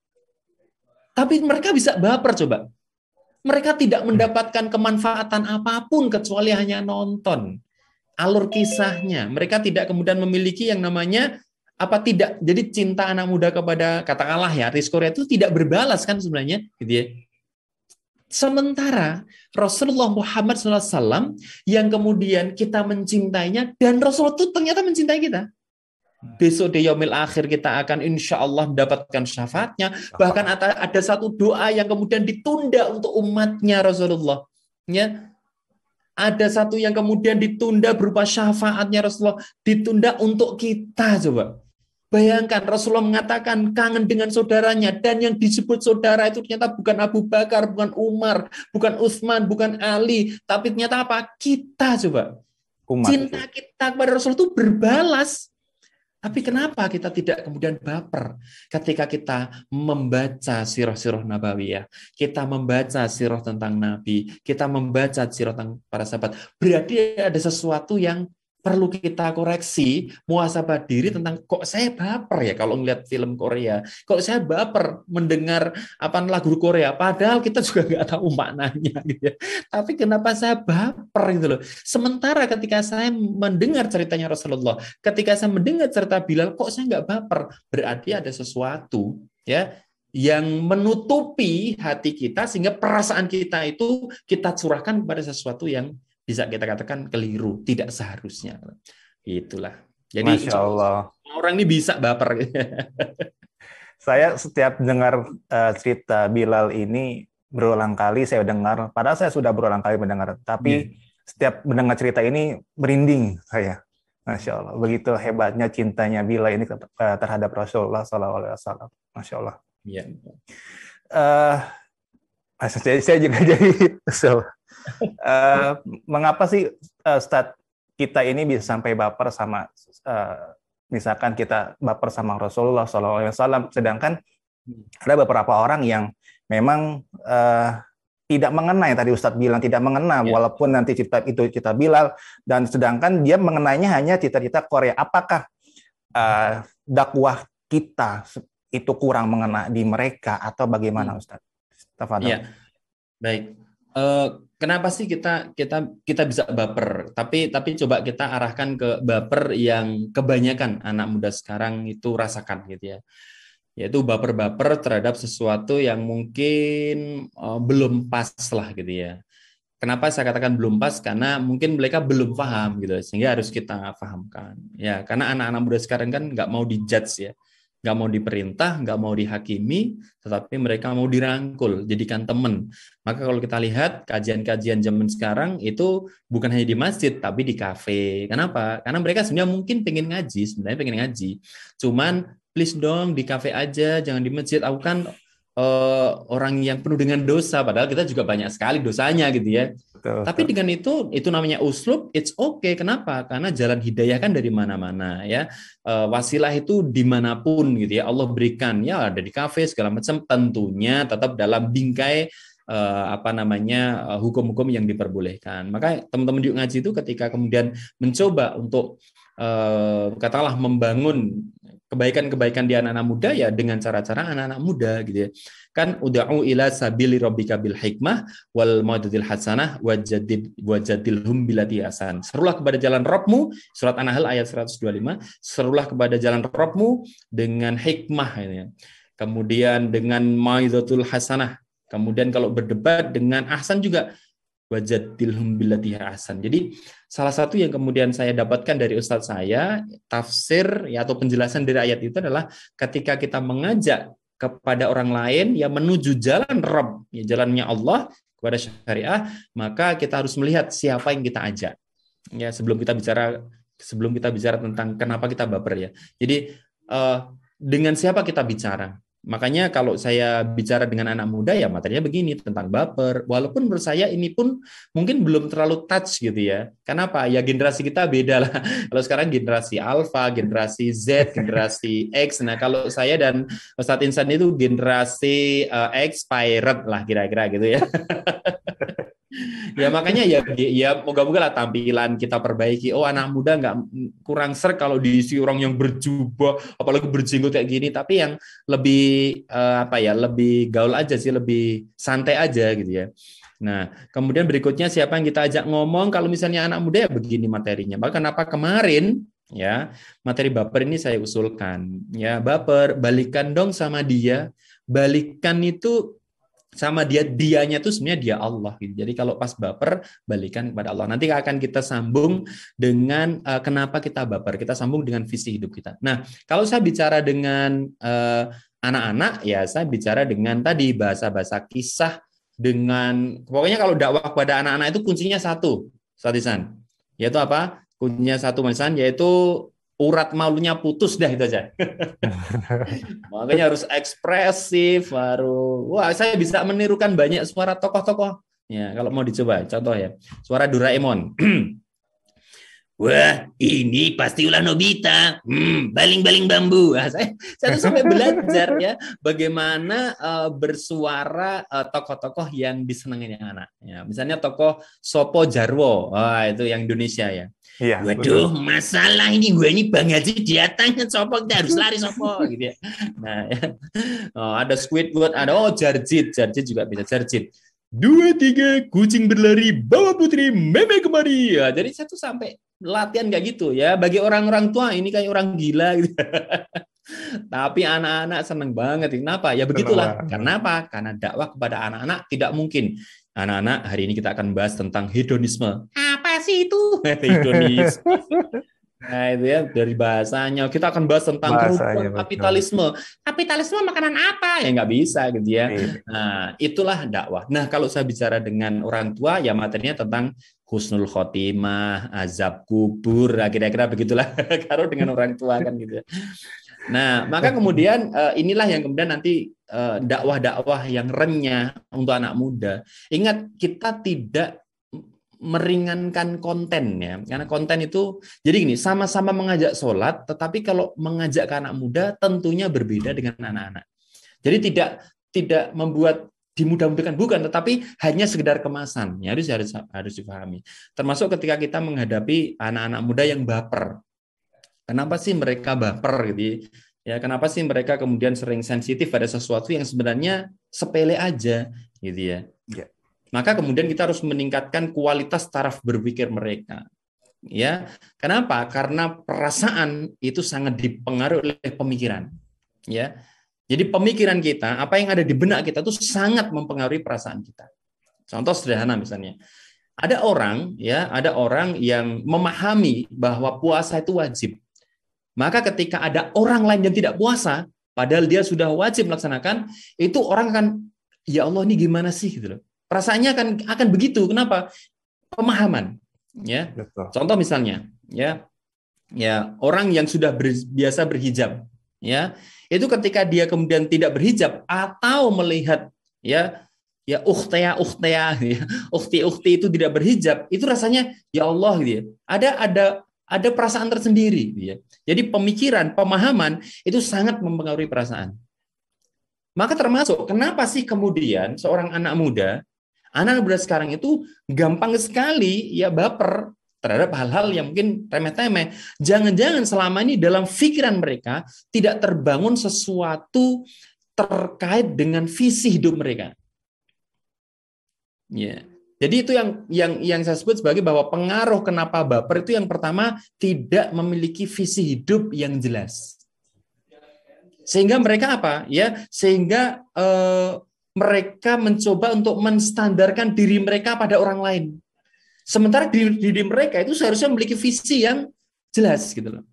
Tapi mereka bisa baper coba. Mereka tidak mendapatkan kemanfaatan apapun kecuali hanya nonton alur kisahnya. Mereka tidak kemudian memiliki yang namanya apa tidak. Jadi cinta anak muda kepada katakanlah ya artis Korea itu tidak berbalas kan sebenarnya, gitu ya. Sementara Rasulullah Muhammad SAW yang kemudian kita mencintainya dan Rasulullah itu ternyata mencintai kita. Besok di Yomil akhir kita akan insya Allah mendapatkan syafaatnya. Bahkan ada satu doa yang kemudian ditunda untuk umatnya Rasulullah. Ya, ada satu yang kemudian ditunda berupa syafaatnya Rasulullah, ditunda untuk kita coba. Bayangkan Rasulullah mengatakan kangen dengan saudaranya dan yang disebut saudara itu ternyata bukan Abu Bakar, bukan Umar, bukan Utsman, bukan Ali, tapi ternyata apa? Kita coba. Umat. Cinta kita kepada Rasul itu berbalas tapi kenapa kita tidak kemudian baper ketika kita membaca sirah-sirah nabawi ya, kita membaca sirah tentang nabi, kita membaca sirah tentang para sahabat. Berarti ada sesuatu yang perlu kita koreksi muasabah diri hmm. tentang kok saya baper ya kalau ngeliat film Korea kok saya baper mendengar apa lagu Korea padahal kita juga nggak tahu maknanya gitu ya. tapi kenapa saya baper gitu loh sementara ketika saya mendengar ceritanya Rasulullah ketika saya mendengar cerita Bilal kok saya nggak baper berarti ada sesuatu ya yang menutupi hati kita sehingga perasaan kita itu kita curahkan kepada sesuatu yang bisa kita katakan keliru, tidak seharusnya. Itulah. Jadi Masya Allah. orang ini bisa baper. saya setiap dengar uh, cerita Bilal ini berulang kali saya dengar, padahal saya sudah berulang kali mendengar, tapi hmm. setiap mendengar cerita ini merinding saya. Masya Allah, begitu hebatnya cintanya Bilal ini eh, terhadap Rasulullah SAW. Masya Allah. Iya. Uh, eh, saya, saya juga jadi kesel uh, mengapa sih uh, eh, stat kita ini bisa sampai baper sama uh, misalkan kita baper sama Rasulullah SAW, sedangkan ada beberapa orang yang memang uh, tidak mengenai tadi Ustadz bilang tidak mengenai ya. walaupun nanti cerita itu cerita Bilal dan sedangkan dia mengenainya hanya cerita-cerita Korea apakah uh, dakwah kita itu kurang mengena di mereka atau bagaimana hmm. Ustadz? Ya. Baik. Eh, kenapa sih kita kita kita bisa baper? Tapi tapi coba kita arahkan ke baper yang kebanyakan anak muda sekarang itu rasakan gitu ya. Yaitu baper-baper terhadap sesuatu yang mungkin uh, belum pas lah gitu ya. Kenapa saya katakan belum pas? Karena mungkin mereka belum paham gitu, sehingga harus kita pahamkan. Ya, karena anak-anak muda sekarang kan nggak mau dijudge ya nggak mau diperintah, nggak mau dihakimi, tetapi mereka mau dirangkul, jadikan teman. Maka kalau kita lihat kajian-kajian zaman sekarang itu bukan hanya di masjid, tapi di kafe. Kenapa? Karena mereka sebenarnya mungkin pengen ngaji, sebenarnya pengen ngaji. Cuman please dong di kafe aja, jangan di masjid. Aku kan uh, orang yang penuh dengan dosa padahal kita juga banyak sekali dosanya gitu ya. Betul, Tapi dengan itu itu namanya uslub it's okay. Kenapa? Karena jalan hidayah kan dari mana-mana ya. Uh, wasilah itu dimanapun gitu ya Allah berikan ya ada di kafe segala macam tentunya tetap dalam bingkai eh, apa namanya hukum-hukum yang diperbolehkan. Maka teman-teman di ngaji itu ketika kemudian mencoba untuk uh, katakanlah membangun kebaikan-kebaikan di anak-anak muda ya dengan cara-cara anak-anak muda gitu ya. Kan ud'u ila sabili rabbika bil hikmah wal maudatil hasanah wajadid wajadil hum bilati asan. Serulah kepada jalan robmu surat An-Nahl ayat 125, serulah kepada jalan robmu dengan hikmah ini. Gitu ya. Kemudian dengan maudatul hasanah. Kemudian kalau berdebat dengan ahsan juga wajadilhum billatiha ahsan. Jadi salah satu yang kemudian saya dapatkan dari ustadz saya tafsir ya atau penjelasan dari ayat itu adalah ketika kita mengajak kepada orang lain yang menuju jalan Rabb, ya jalannya Allah kepada syariah, maka kita harus melihat siapa yang kita ajak. Ya, sebelum kita bicara sebelum kita bicara tentang kenapa kita baper ya. Jadi uh, dengan siapa kita bicara? Makanya kalau saya bicara dengan anak muda ya materinya begini tentang baper. Walaupun menurut saya ini pun mungkin belum terlalu touch gitu ya. Kenapa? Ya generasi kita beda lah. Kalau sekarang generasi alpha, generasi Z, generasi X. Nah kalau saya dan Ustadz Insan itu generasi uh, X pirate lah kira-kira gitu ya. ya makanya ya ya moga-moga lah tampilan kita perbaiki. Oh anak muda nggak kurang ser kalau diisi orang yang berjubah, apalagi berjenggot kayak gini. Tapi yang lebih uh, apa ya, lebih gaul aja sih, lebih santai aja gitu ya. Nah, kemudian berikutnya siapa yang kita ajak ngomong kalau misalnya anak muda ya begini materinya. Bahkan kenapa kemarin ya materi baper ini saya usulkan ya baper balikan dong sama dia balikan itu sama dia dianya tuh sebenarnya dia Allah gitu. Jadi kalau pas baper balikan kepada Allah. Nanti akan kita sambung dengan uh, kenapa kita baper. Kita sambung dengan visi hidup kita. Nah, kalau saya bicara dengan anak eh, anak-anak ya saya bicara dengan tadi bahasa-bahasa kisah dengan pokoknya kalau dakwah kepada anak-anak itu kuncinya satu, Satisan. Yaitu apa? Kuncinya satu Satisan, yaitu urat malunya putus dah itu aja. Makanya harus ekspresif, baru wah saya bisa menirukan banyak suara tokoh-tokoh. Ya, kalau mau dicoba contoh ya. Suara Doraemon. Wah, ini pasti ulah Nobita. Hmm, baling-baling bambu. Nah, saya, saya tuh sampai belajar ya bagaimana uh, bersuara uh, tokoh-tokoh yang disenangi anak. Ya, misalnya tokoh Sopo Jarwo, wah itu yang Indonesia ya. Iya. Waduh, betul. masalah ini gue ini Bang Haji datang sopok kita harus lari sopok gitu ya. Nah, ya. Oh, ada Squidward, ada oh Jarjit, Jarjit juga bisa Jarjit. Dua tiga kucing berlari bawa putri meme kemari. Ya, jadi satu sampai latihan kayak gitu ya. Bagi orang-orang tua ini kayak orang gila gitu. Tapi anak-anak seneng banget. Kenapa? Ya begitulah. Kenapa? Karena dakwah kepada anak-anak tidak mungkin. Anak-anak, hari ini kita akan bahas tentang hedonisme. Apa sih itu? Nah itu ya dari bahasanya. Kita akan bahas tentang bahasanya, kapitalisme betul. kapitalisme. Kapitalisme makanan apa? Ya nggak bisa gitu ya. Iya. Nah itulah dakwah. Nah kalau saya bicara dengan orang tua ya materinya tentang husnul khotimah, azab kubur, nah, kira-kira begitulah. Kalau dengan orang tua kan gitu. Ya. Nah maka kemudian eh, inilah yang kemudian nanti eh, dakwah-dakwah yang renyah untuk anak muda. Ingat kita tidak meringankan kontennya karena konten itu jadi gini sama-sama mengajak sholat tetapi kalau mengajak ke anak muda tentunya berbeda dengan anak-anak jadi tidak tidak membuat dimudah-mudahkan bukan tetapi hanya sekedar kemasan ya harus harus harus dipahami termasuk ketika kita menghadapi anak-anak muda yang baper kenapa sih mereka baper gitu ya, ya kenapa sih mereka kemudian sering sensitif pada sesuatu yang sebenarnya sepele aja gitu ya, ya. Maka kemudian kita harus meningkatkan kualitas taraf berpikir mereka. Ya, kenapa? Karena perasaan itu sangat dipengaruhi oleh pemikiran. Ya, jadi pemikiran kita, apa yang ada di benak kita itu sangat mempengaruhi perasaan kita. Contoh sederhana misalnya, ada orang ya, ada orang yang memahami bahwa puasa itu wajib. Maka ketika ada orang lain yang tidak puasa, padahal dia sudah wajib melaksanakan, itu orang akan ya Allah ini gimana sih gitu loh rasanya akan akan begitu. Kenapa? Pemahaman, ya. Betul. Contoh misalnya, ya. Ya, orang yang sudah ber, biasa berhijab, ya. Itu ketika dia kemudian tidak berhijab atau melihat ya ya ukhtia ukhtia ya, ukhti ukhti itu tidak berhijab, itu rasanya ya Allah gitu ya. Ada ada ada perasaan tersendiri gitu ya. Jadi pemikiran, pemahaman itu sangat mempengaruhi perasaan. Maka termasuk kenapa sih kemudian seorang anak muda Anak muda sekarang itu gampang sekali ya baper terhadap hal-hal yang mungkin remeh-temeh. Jangan-jangan selama ini dalam pikiran mereka tidak terbangun sesuatu terkait dengan visi hidup mereka. Ya. Jadi itu yang yang yang saya sebut sebagai bahwa pengaruh kenapa baper itu yang pertama tidak memiliki visi hidup yang jelas. Sehingga mereka apa? Ya, sehingga eh, mereka mencoba untuk menstandarkan diri mereka pada orang lain. Sementara diri, diri mereka itu seharusnya memiliki visi yang jelas gitu loh.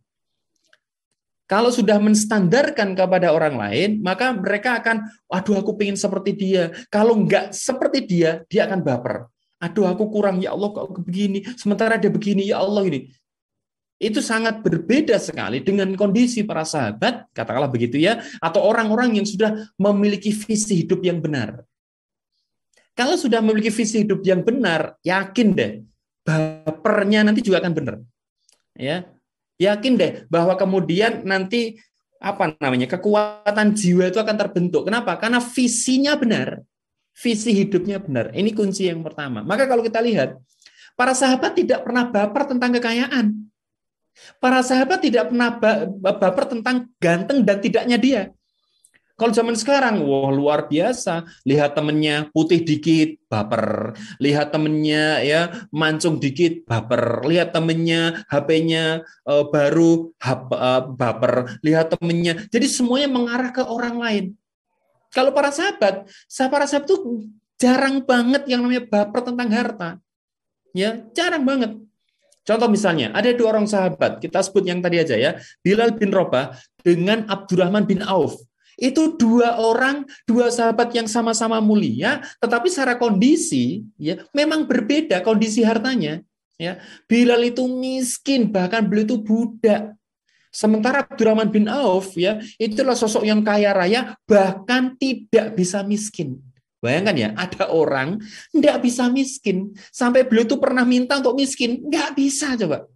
Kalau sudah menstandarkan kepada orang lain, maka mereka akan, aduh aku pengen seperti dia. Kalau nggak seperti dia, dia akan baper. Aduh aku kurang, ya Allah kok begini. Sementara dia begini, ya Allah ini itu sangat berbeda sekali dengan kondisi para sahabat, katakanlah begitu ya, atau orang-orang yang sudah memiliki visi hidup yang benar. Kalau sudah memiliki visi hidup yang benar, yakin deh, bapernya nanti juga akan benar. Ya, yakin deh bahwa kemudian nanti apa namanya kekuatan jiwa itu akan terbentuk. Kenapa? Karena visinya benar, visi hidupnya benar. Ini kunci yang pertama. Maka kalau kita lihat, para sahabat tidak pernah baper tentang kekayaan Para sahabat tidak pernah baper tentang ganteng dan tidaknya dia. Kalau zaman sekarang, wah luar biasa. Lihat temennya putih dikit, baper. Lihat temennya ya mancung dikit, baper. Lihat temennya HP-nya uh, eh, baru, hap, uh, eh, baper. Lihat temennya. Jadi semuanya mengarah ke orang lain. Kalau para sahabat, para sahabat tuh jarang banget yang namanya baper tentang harta. Ya, jarang banget. Contoh misalnya, ada dua orang sahabat, kita sebut yang tadi aja ya, Bilal bin Robah dengan Abdurrahman bin Auf. Itu dua orang, dua sahabat yang sama-sama mulia, tetapi secara kondisi ya memang berbeda kondisi hartanya. Ya, Bilal itu miskin, bahkan beliau itu budak. Sementara Abdurrahman bin Auf ya, itulah sosok yang kaya raya bahkan tidak bisa miskin. Bayangkan ya, ada orang nggak bisa miskin. Sampai beliau itu pernah minta untuk miskin. Nggak bisa coba.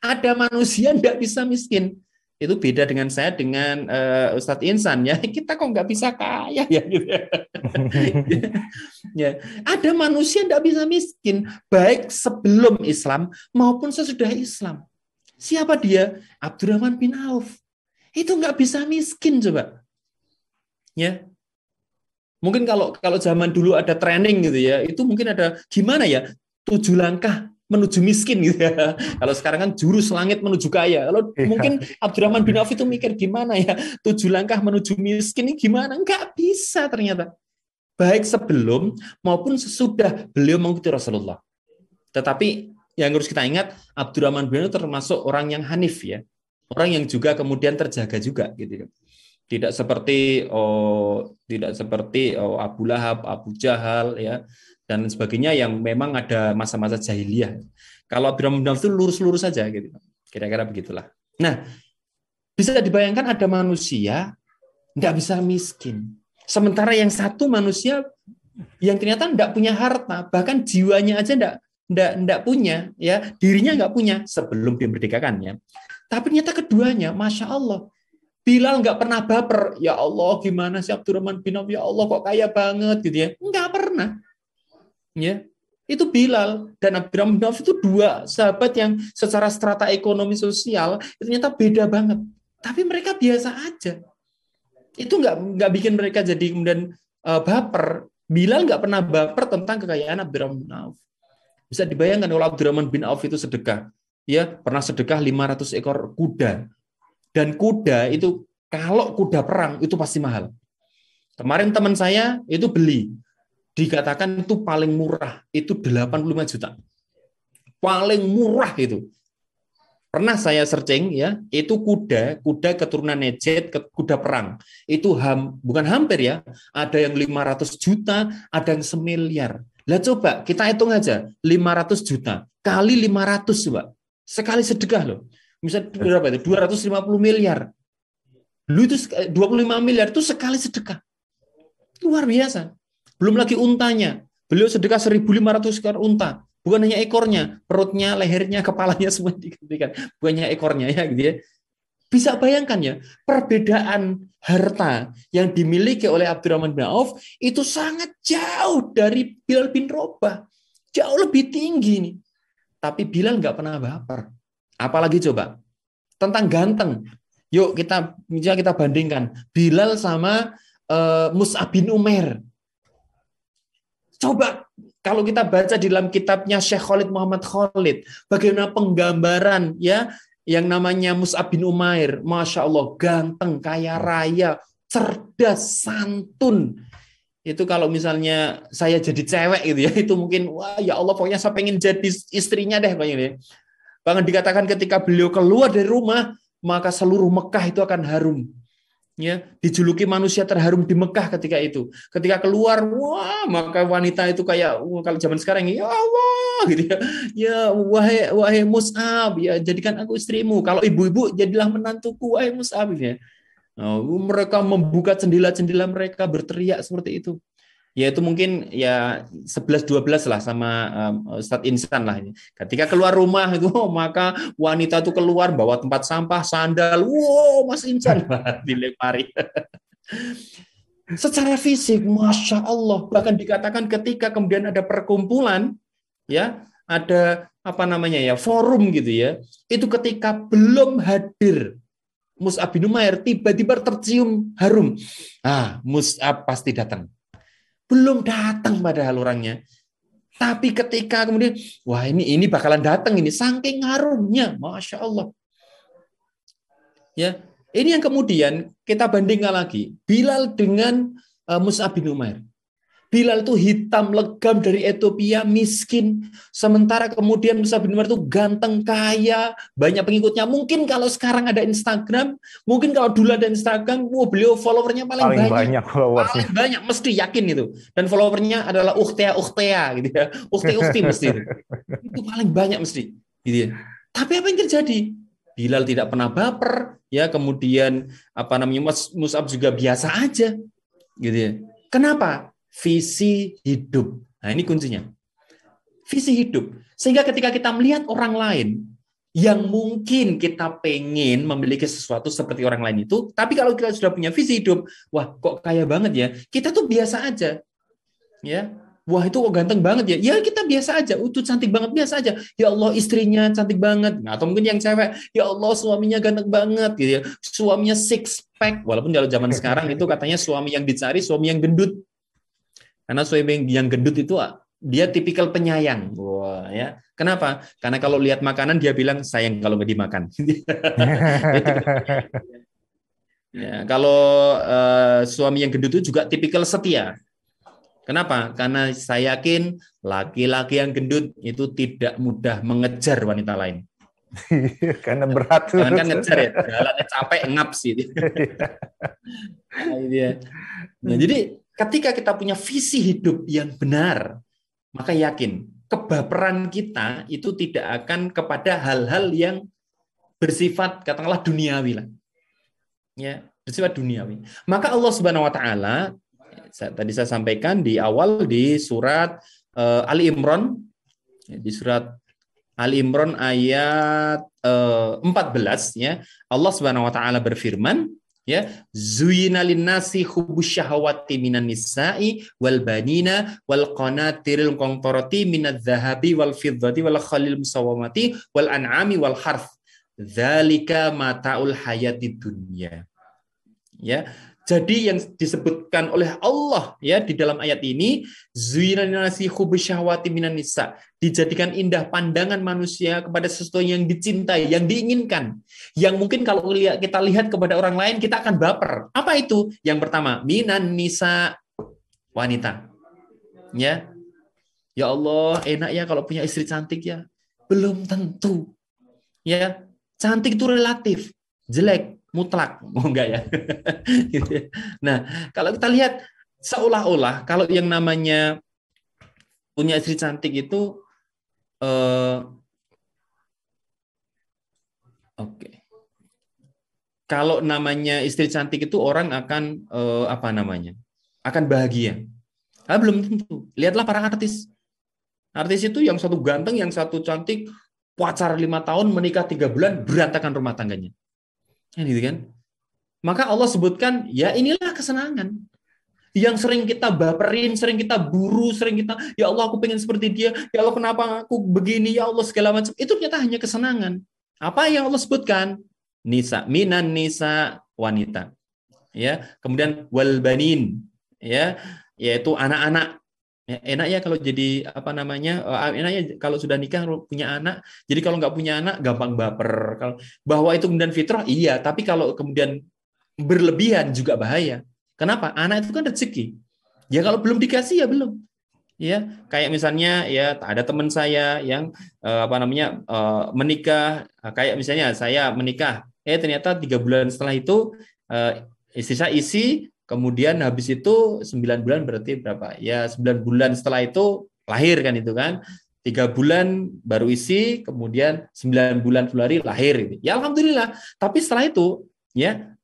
Ada manusia nggak bisa miskin. Itu beda dengan saya dengan uh, Ustadz Insan ya. Kita kok nggak bisa kaya ya gitu ya. ya. Ada manusia nggak bisa miskin. Baik sebelum Islam maupun sesudah Islam. Siapa dia? Abdurrahman bin Auf. Itu nggak bisa miskin coba. Ya, Mungkin kalau kalau zaman dulu ada training gitu ya, itu mungkin ada gimana ya tujuh langkah menuju miskin gitu ya. Kalau sekarang kan jurus langit menuju kaya. Kalau iya. mungkin Abdurrahman bin Auf itu mikir gimana ya tujuh langkah menuju miskin ini gimana? Enggak bisa ternyata. Baik sebelum maupun sesudah beliau mengikuti Rasulullah. Tetapi yang harus kita ingat Abdurrahman bin Auf termasuk orang yang hanif ya. Orang yang juga kemudian terjaga juga gitu. Ya. Tidak seperti oh, tidak seperti oh, Abu Lahab, Abu Jahal ya dan sebagainya yang memang ada masa-masa jahiliyah. Kalau Abdurrahman bin Auf itu lurus-lurus saja gitu. Kira-kira begitulah. Nah, bisa dibayangkan ada manusia tidak bisa miskin. Sementara yang satu manusia yang ternyata tidak punya harta, bahkan jiwanya aja tidak ndak ndak punya ya dirinya nggak punya sebelum dimerdekakan ya tapi ternyata keduanya masya Allah Bilal nggak pernah baper. Ya Allah, gimana sih Abdurrahman bin Auf? Ya Allah, kok kaya banget gitu ya. Nggak pernah. Ya, itu Bilal dan Abdurrahman bin Auf itu dua sahabat yang secara strata ekonomi sosial ternyata beda banget. Tapi mereka biasa aja. Itu nggak nggak bikin mereka jadi kemudian uh, baper. Bilal nggak pernah baper tentang kekayaan Abdurrahman bin Auf. Bisa dibayangkan kalau Abdurrahman bin Auf itu sedekah. Ya, pernah sedekah 500 ekor kuda dan kuda itu kalau kuda perang itu pasti mahal. Kemarin teman saya itu beli, dikatakan itu paling murah, itu 85 juta. Paling murah itu. Pernah saya searching ya, itu kuda, kuda keturunan Nejet, kuda perang. Itu ham, bukan hampir ya, ada yang 500 juta, ada yang semiliar. Lah coba kita hitung aja, 500 juta kali 500 coba. Sekali sedekah loh. Misal berapa itu? 250 miliar. lu itu 25 eh, miliar itu sekali sedekah. Luar biasa. Belum lagi untanya. Beliau sedekah 1.500 ekor unta. Bukan hanya ekornya, perutnya, lehernya, kepalanya semua digantikan. Bukan hanya ekornya ya gitu ya. Bisa bayangkan ya, perbedaan harta yang dimiliki oleh Abdurrahman bin Auf itu sangat jauh dari Bilal bin Robah. Jauh lebih tinggi nih. Tapi Bilal nggak pernah baper. Apalagi coba tentang ganteng. Yuk kita misalnya kita bandingkan Bilal sama uh, Mus'ab bin Umar. Coba kalau kita baca di dalam kitabnya Syekh Khalid Muhammad Khalid, bagaimana penggambaran ya yang namanya Mus'ab bin Umair, masya Allah ganteng, kaya raya, cerdas, santun. Itu kalau misalnya saya jadi cewek gitu ya, itu mungkin wah ya Allah pokoknya saya pengen jadi istrinya deh pokoknya. deh. Gitu ya. Bahkan dikatakan ketika beliau keluar dari rumah, maka seluruh Mekah itu akan harum. Ya, dijuluki manusia terharum di Mekah ketika itu. Ketika keluar, wah, maka wanita itu kayak wah, oh, kalau zaman sekarang ya Allah gitu ya. Ya wahai wahai Mus'ab, ya jadikan aku istrimu. Kalau ibu-ibu jadilah menantuku wahai Mus'ab gitu ya. Nah, mereka membuka jendela-jendela mereka berteriak seperti itu ya itu mungkin ya 11 12 lah sama um, Ustadz Insan lah ini. Ketika keluar rumah itu maka wanita itu keluar bawa tempat sampah, sandal, wow Mas Insan dilempari. Secara fisik, masya Allah, bahkan dikatakan ketika kemudian ada perkumpulan, ya ada apa namanya ya forum gitu ya, itu ketika belum hadir Mus'ab bin Umair tiba-tiba tercium harum. Ah, Mus'ab pasti datang belum datang padahal orangnya. Tapi ketika kemudian, wah ini ini bakalan datang ini, saking harumnya, masya Allah. Ya, ini yang kemudian kita bandingkan lagi Bilal dengan eh, Musa bin Umar. Bilal itu hitam legam dari Ethiopia, miskin. Sementara kemudian Musa bin Umar itu ganteng, kaya, banyak pengikutnya. Mungkin kalau sekarang ada Instagram, mungkin kalau dulu ada Instagram, wow, beliau followernya paling, paling banyak. banyak followers. Paling banyak, mesti yakin itu. Dan followernya adalah Uhtea Uhtea gitu ya. Uhtea Uhti mesti. Itu. itu paling banyak mesti. Gitu ya. Tapi apa yang terjadi? Bilal tidak pernah baper, ya kemudian apa namanya Mus'ab juga biasa aja. Gitu ya. Kenapa? visi hidup. Nah, ini kuncinya. Visi hidup. Sehingga ketika kita melihat orang lain yang mungkin kita pengen memiliki sesuatu seperti orang lain itu, tapi kalau kita sudah punya visi hidup, wah kok kaya banget ya, kita tuh biasa aja. Ya, wah itu kok ganteng banget ya. Ya kita biasa aja, Utuh cantik banget biasa aja. Ya Allah istrinya cantik banget. Nah, atau mungkin yang cewek, ya Allah suaminya ganteng banget gitu ya. Suaminya six pack, walaupun kalau zaman sekarang itu katanya suami yang dicari suami yang gendut karena suami yang gendut itu ah, dia tipikal penyayang. Wah, ya. Kenapa? Karena kalau lihat makanan dia bilang sayang kalau nggak dimakan. ya, kalau uh, suami yang gendut itu juga tipikal setia. Kenapa? Karena saya yakin laki-laki yang gendut itu tidak mudah mengejar wanita lain. Karena berat. Jangan kan ngejar ya, jalannya capek ngap sih. Nah, nah, jadi Ketika kita punya visi hidup yang benar, maka yakin kebaperan kita itu tidak akan kepada hal-hal yang bersifat katakanlah duniawi lah. Ya, bersifat duniawi. Maka Allah Subhanahu wa taala tadi saya sampaikan di awal di surat uh, Ali Imran ya, di surat Ali Imran ayat uh, eh, 14 ya Allah Subhanahu wa taala berfirman ya zuyina linnasi hubus syahawati minan nisa'i wal banina wal qanatiril qantarati minadz dhahabi wal fiddati wal khalil musawamati wal an'ami wal harf dzalika mataul hayati dunya ya jadi yang disebutkan oleh Allah ya di dalam ayat ini zuinanasi minan nisa dijadikan indah pandangan manusia kepada sesuatu yang dicintai, yang diinginkan. Yang mungkin kalau kita lihat kepada orang lain kita akan baper. Apa itu? Yang pertama, minan nisa wanita. Ya. Ya Allah, enak ya kalau punya istri cantik ya. Belum tentu. Ya. Cantik itu relatif. Jelek mutlak, mau enggak ya? Gitu ya? nah, kalau kita lihat seolah-olah kalau yang namanya punya istri cantik itu uh, oke. Okay. Kalau namanya istri cantik itu orang akan uh, apa namanya? akan bahagia. Ah, belum tentu. Lihatlah para artis. Artis itu yang satu ganteng, yang satu cantik, pacar lima tahun, menikah tiga bulan, berantakan rumah tangganya. Kan gitu kan? Maka Allah sebutkan, ya inilah kesenangan. Yang sering kita baperin, sering kita buru, sering kita, ya Allah aku pengen seperti dia, ya Allah kenapa aku begini, ya Allah segala macam. Itu ternyata hanya kesenangan. Apa yang Allah sebutkan? Nisa, minan nisa, wanita. Ya, kemudian walbanin, ya, yaitu anak-anak Ya, enak ya kalau jadi apa namanya eh, enak ya kalau sudah nikah punya anak jadi kalau nggak punya anak gampang baper kalau bahwa itu kemudian fitrah iya tapi kalau kemudian berlebihan juga bahaya kenapa anak itu kan rezeki ya kalau belum dikasih ya belum ya kayak misalnya ya ada teman saya yang eh, apa namanya eh, menikah kayak misalnya saya menikah eh ternyata tiga bulan setelah itu eh, istri saya isi Kemudian habis itu 9 bulan berarti berapa? Ya 9 bulan setelah itu lahir kan itu kan. Tiga bulan baru isi, kemudian 9 bulan Februari lahir. Gitu. Ya Alhamdulillah. Tapi setelah itu ya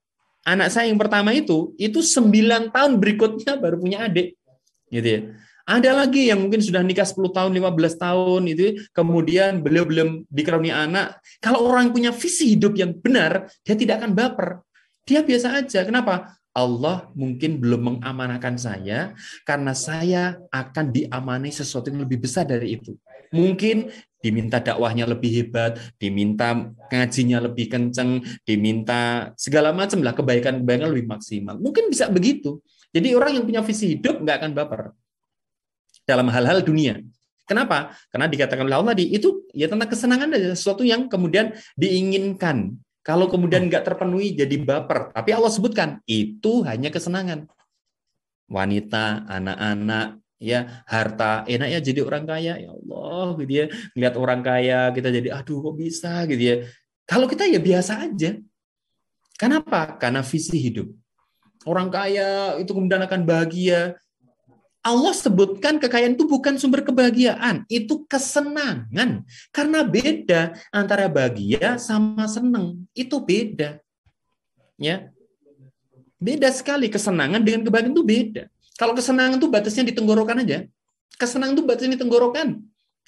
anak saya yang pertama itu, itu 9 tahun berikutnya baru punya adik. Gitu ya. Ada lagi yang mungkin sudah nikah 10 tahun, 15 tahun itu ya. kemudian beliau belum dikaruniai anak. Kalau orang punya visi hidup yang benar, dia tidak akan baper. Dia biasa aja. Kenapa? Allah mungkin belum mengamanahkan saya karena saya akan diamani sesuatu yang lebih besar dari itu. Mungkin diminta dakwahnya lebih hebat, diminta ngajinya lebih kenceng, diminta segala macam lah kebaikan-kebaikan lebih maksimal. Mungkin bisa begitu. Jadi orang yang punya visi hidup nggak akan baper dalam hal-hal dunia. Kenapa? Karena dikatakan oleh Allah tadi itu ya tentang kesenangan dari sesuatu yang kemudian diinginkan kalau kemudian nggak terpenuhi jadi baper. Tapi Allah sebutkan itu hanya kesenangan. Wanita, anak-anak, ya harta enak ya jadi orang kaya ya Allah gitu ya ngeliat orang kaya kita jadi aduh kok bisa gitu ya kalau kita ya biasa aja kenapa karena visi hidup orang kaya itu kemudian akan bahagia Allah sebutkan kekayaan itu bukan sumber kebahagiaan, itu kesenangan. Karena beda antara bahagia sama senang, itu beda. Ya. Beda sekali kesenangan dengan kebahagiaan itu beda. Kalau kesenangan itu batasnya di tenggorokan aja. Kesenangan itu batasnya di tenggorokan.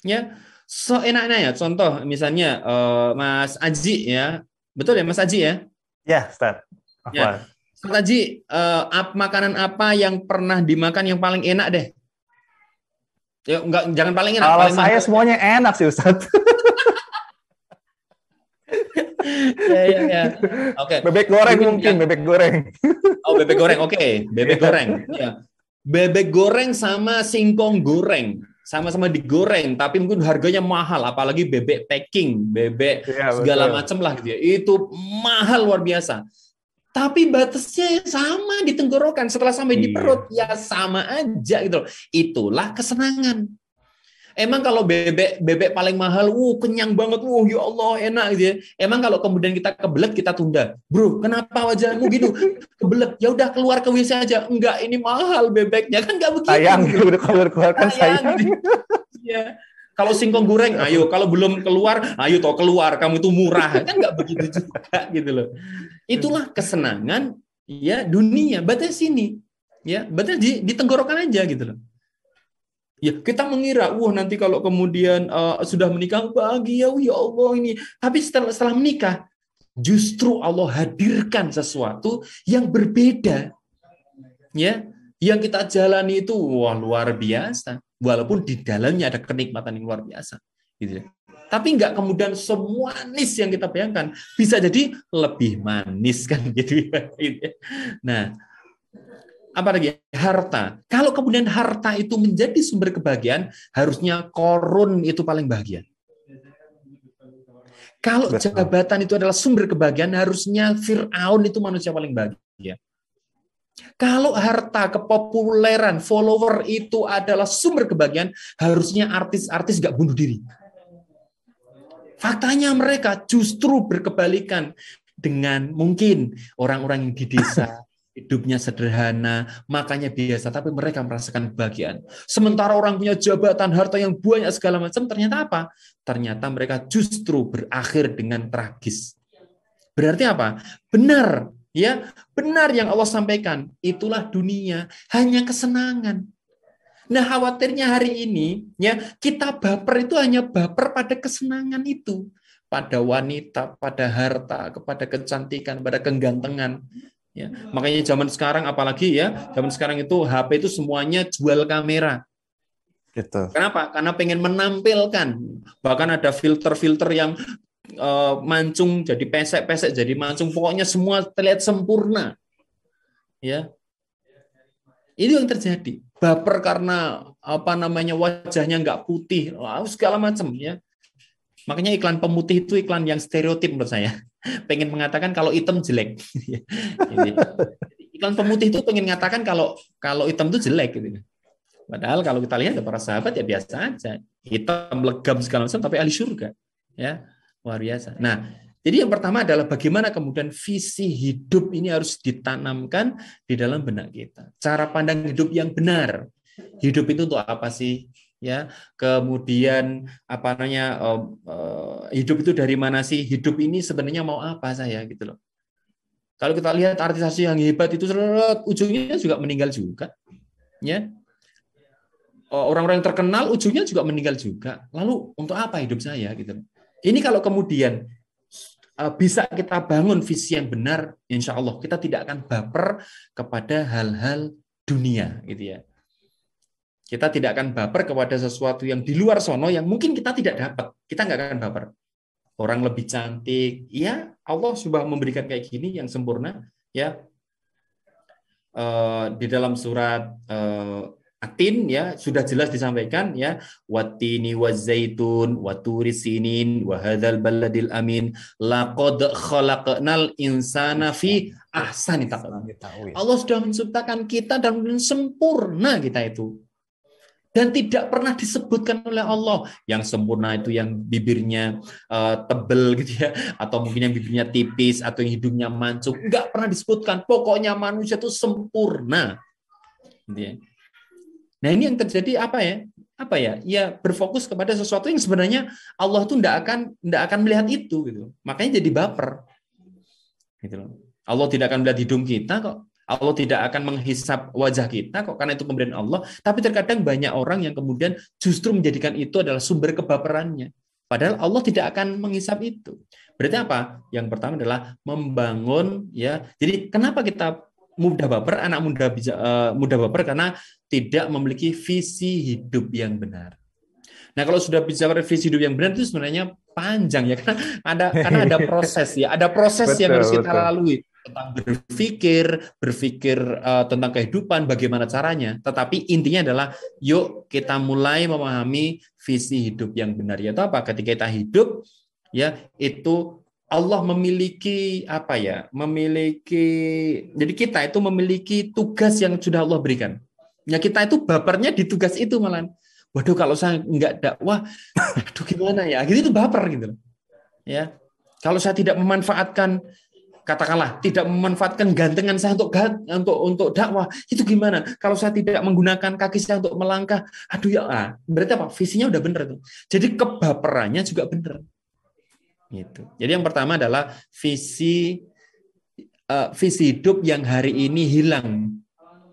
Ya. So enaknya ya, contoh misalnya uh, Mas Aji ya. Betul ya Mas Aji ya? Ya, Ustaz. Ya. Pak uh, eh, ap, makanan apa yang pernah dimakan yang paling enak deh? Ya, enggak, jangan paling enak. Kalau saya enak. semuanya enak sih Ustaz. ya, ya, ya. Oke. Okay. Bebek goreng mungkin, mungkin ya. bebek goreng. oh, bebek goreng. Oke, okay. bebek iya. goreng. Ya. Bebek goreng sama singkong goreng. Sama-sama digoreng, tapi mungkin harganya mahal, apalagi bebek packing, bebek ya, segala macam lah gitu ya. Itu mahal luar biasa tapi batasnya sama di tenggorokan setelah sampai iya. di perut ya sama aja gitu loh. Itulah kesenangan. Emang kalau bebek bebek paling mahal, uh kenyang banget, uh ya Allah enak gitu ya. Emang kalau kemudian kita kebelet kita tunda, bro kenapa wajahmu gitu kebelet? Ya udah keluar ke WC aja, enggak ini mahal bebeknya kan nggak begitu. Sayang, gitu. udah keluar keluarkan sayang. sayang. Gitu. ya kalau singkong goreng, ayo. Kalau belum keluar, ayo toh keluar. Kamu itu murah. Kan nggak begitu juga gitu loh. Itulah kesenangan ya dunia. Batas sini. Ya, batas di, di tenggorokan aja gitu loh. Ya, kita mengira, wah nanti kalau kemudian uh, sudah menikah bahagia, ya Allah ini. Tapi setelah, setelah menikah, justru Allah hadirkan sesuatu yang berbeda. Ya, yang kita jalani itu wah luar biasa walaupun di dalamnya ada kenikmatan yang luar biasa gitu ya tapi nggak kemudian semua manis yang kita bayangkan bisa jadi lebih manis kan gitu, ya, gitu ya nah apa lagi harta kalau kemudian harta itu menjadi sumber kebahagiaan harusnya korun itu paling bahagia kalau jabatan itu adalah sumber kebahagiaan harusnya Fir'aun itu manusia paling bahagia kalau harta, kepopuleran, follower itu adalah sumber kebahagiaan, harusnya artis-artis gak bunuh diri. Faktanya mereka justru berkebalikan dengan mungkin orang-orang yang di desa, hidupnya sederhana, makanya biasa, tapi mereka merasakan kebahagiaan. Sementara orang punya jabatan, harta yang banyak segala macam, ternyata apa? Ternyata mereka justru berakhir dengan tragis. Berarti apa? Benar Ya, benar yang Allah sampaikan, itulah dunia, hanya kesenangan. Nah, khawatirnya hari ini ya kita baper itu hanya baper pada kesenangan itu, pada wanita, pada harta, kepada kecantikan, pada kegantengan. Ya, makanya zaman sekarang apalagi ya, zaman sekarang itu HP itu semuanya jual kamera. Gitu. Kenapa? Karena pengen menampilkan. Bahkan ada filter-filter yang Eh, mancung jadi pesek, pesek jadi mancung, pokoknya semua terlihat sempurna. Ya. Ini yang terjadi. Baper karena apa namanya wajahnya nggak putih, segala macam ya. Makanya iklan pemutih itu iklan yang stereotip menurut saya. Pengen mengatakan kalau hitam jelek. Ya. iklan pemutih itu pengen mengatakan kalau kalau hitam itu jelek gitu. Padahal kalau kita lihat ya para sahabat ya biasa aja. Hitam legam segala macam tapi ahli surga. Ya. Luar biasa. Nah, jadi yang pertama adalah bagaimana kemudian visi hidup ini harus ditanamkan di dalam benak kita. Cara pandang hidup yang benar. Hidup itu untuk apa sih? Ya, kemudian apa namanya oh, oh, hidup itu dari mana sih? Hidup ini sebenarnya mau apa saya gitu loh. Kalau kita lihat artis-artis yang hebat itu ujungnya juga meninggal juga. Ya. Eh, orang-orang yang terkenal ujungnya juga meninggal juga. Lalu untuk apa hidup saya gitu loh. Ini kalau kemudian eh, bisa kita bangun visi yang benar, insya Allah kita tidak akan baper kepada hal-hal dunia, gitu ya. Kita tidak akan baper kepada sesuatu yang di luar sono yang mungkin kita tidak dapat. Kita nggak akan baper. Orang lebih cantik, ya Allah sudah memberikan kayak gini yang sempurna, ya. Uh, di dalam surat eh, atin ya sudah jelas disampaikan ya watini wazaitun waturisinin wahadal baladil amin laqad khalaqnal insana fi ahsani taqwim. Allah sudah menciptakan kita dan sempurna kita itu dan tidak pernah disebutkan oleh Allah yang sempurna itu yang bibirnya uh, tebel gitu ya atau mungkin yang bibirnya tipis atau yang hidungnya mancung nggak pernah disebutkan pokoknya manusia itu sempurna gitu ya. Nah ini yang terjadi apa ya? Apa ya? Ya berfokus kepada sesuatu yang sebenarnya Allah tuh tidak akan tidak akan melihat itu gitu. Makanya jadi baper. Gitu loh. Allah tidak akan melihat hidung kita kok. Allah tidak akan menghisap wajah kita kok karena itu pemberian Allah. Tapi terkadang banyak orang yang kemudian justru menjadikan itu adalah sumber kebaperannya. Padahal Allah tidak akan menghisap itu. Berarti apa? Yang pertama adalah membangun ya. Jadi kenapa kita mudah baper, anak muda bisa uh, mudah baper karena tidak memiliki visi hidup yang benar. Nah, kalau sudah bicara visi hidup yang benar itu sebenarnya panjang ya karena ada karena ada proses ya, ada proses betul, yang harus kita betul. lalui tentang berpikir, berpikir uh, tentang kehidupan, bagaimana caranya. Tetapi intinya adalah, yuk kita mulai memahami visi hidup yang benar. Yaitu apa? Ketika kita hidup, ya itu Allah memiliki apa ya? Memiliki jadi kita itu memiliki tugas yang sudah Allah berikan. Ya kita itu bapernya di tugas itu malah. Waduh kalau saya nggak dakwah, aduh gimana ya? Gitu itu baper gitu. Ya. Kalau saya tidak memanfaatkan katakanlah tidak memanfaatkan gantengan saya untuk untuk untuk dakwah itu gimana kalau saya tidak menggunakan kaki saya untuk melangkah aduh ya ah, berarti apa visinya udah bener tuh jadi kebaperannya juga bener Gitu. Jadi yang pertama adalah visi uh, visi hidup yang hari ini hilang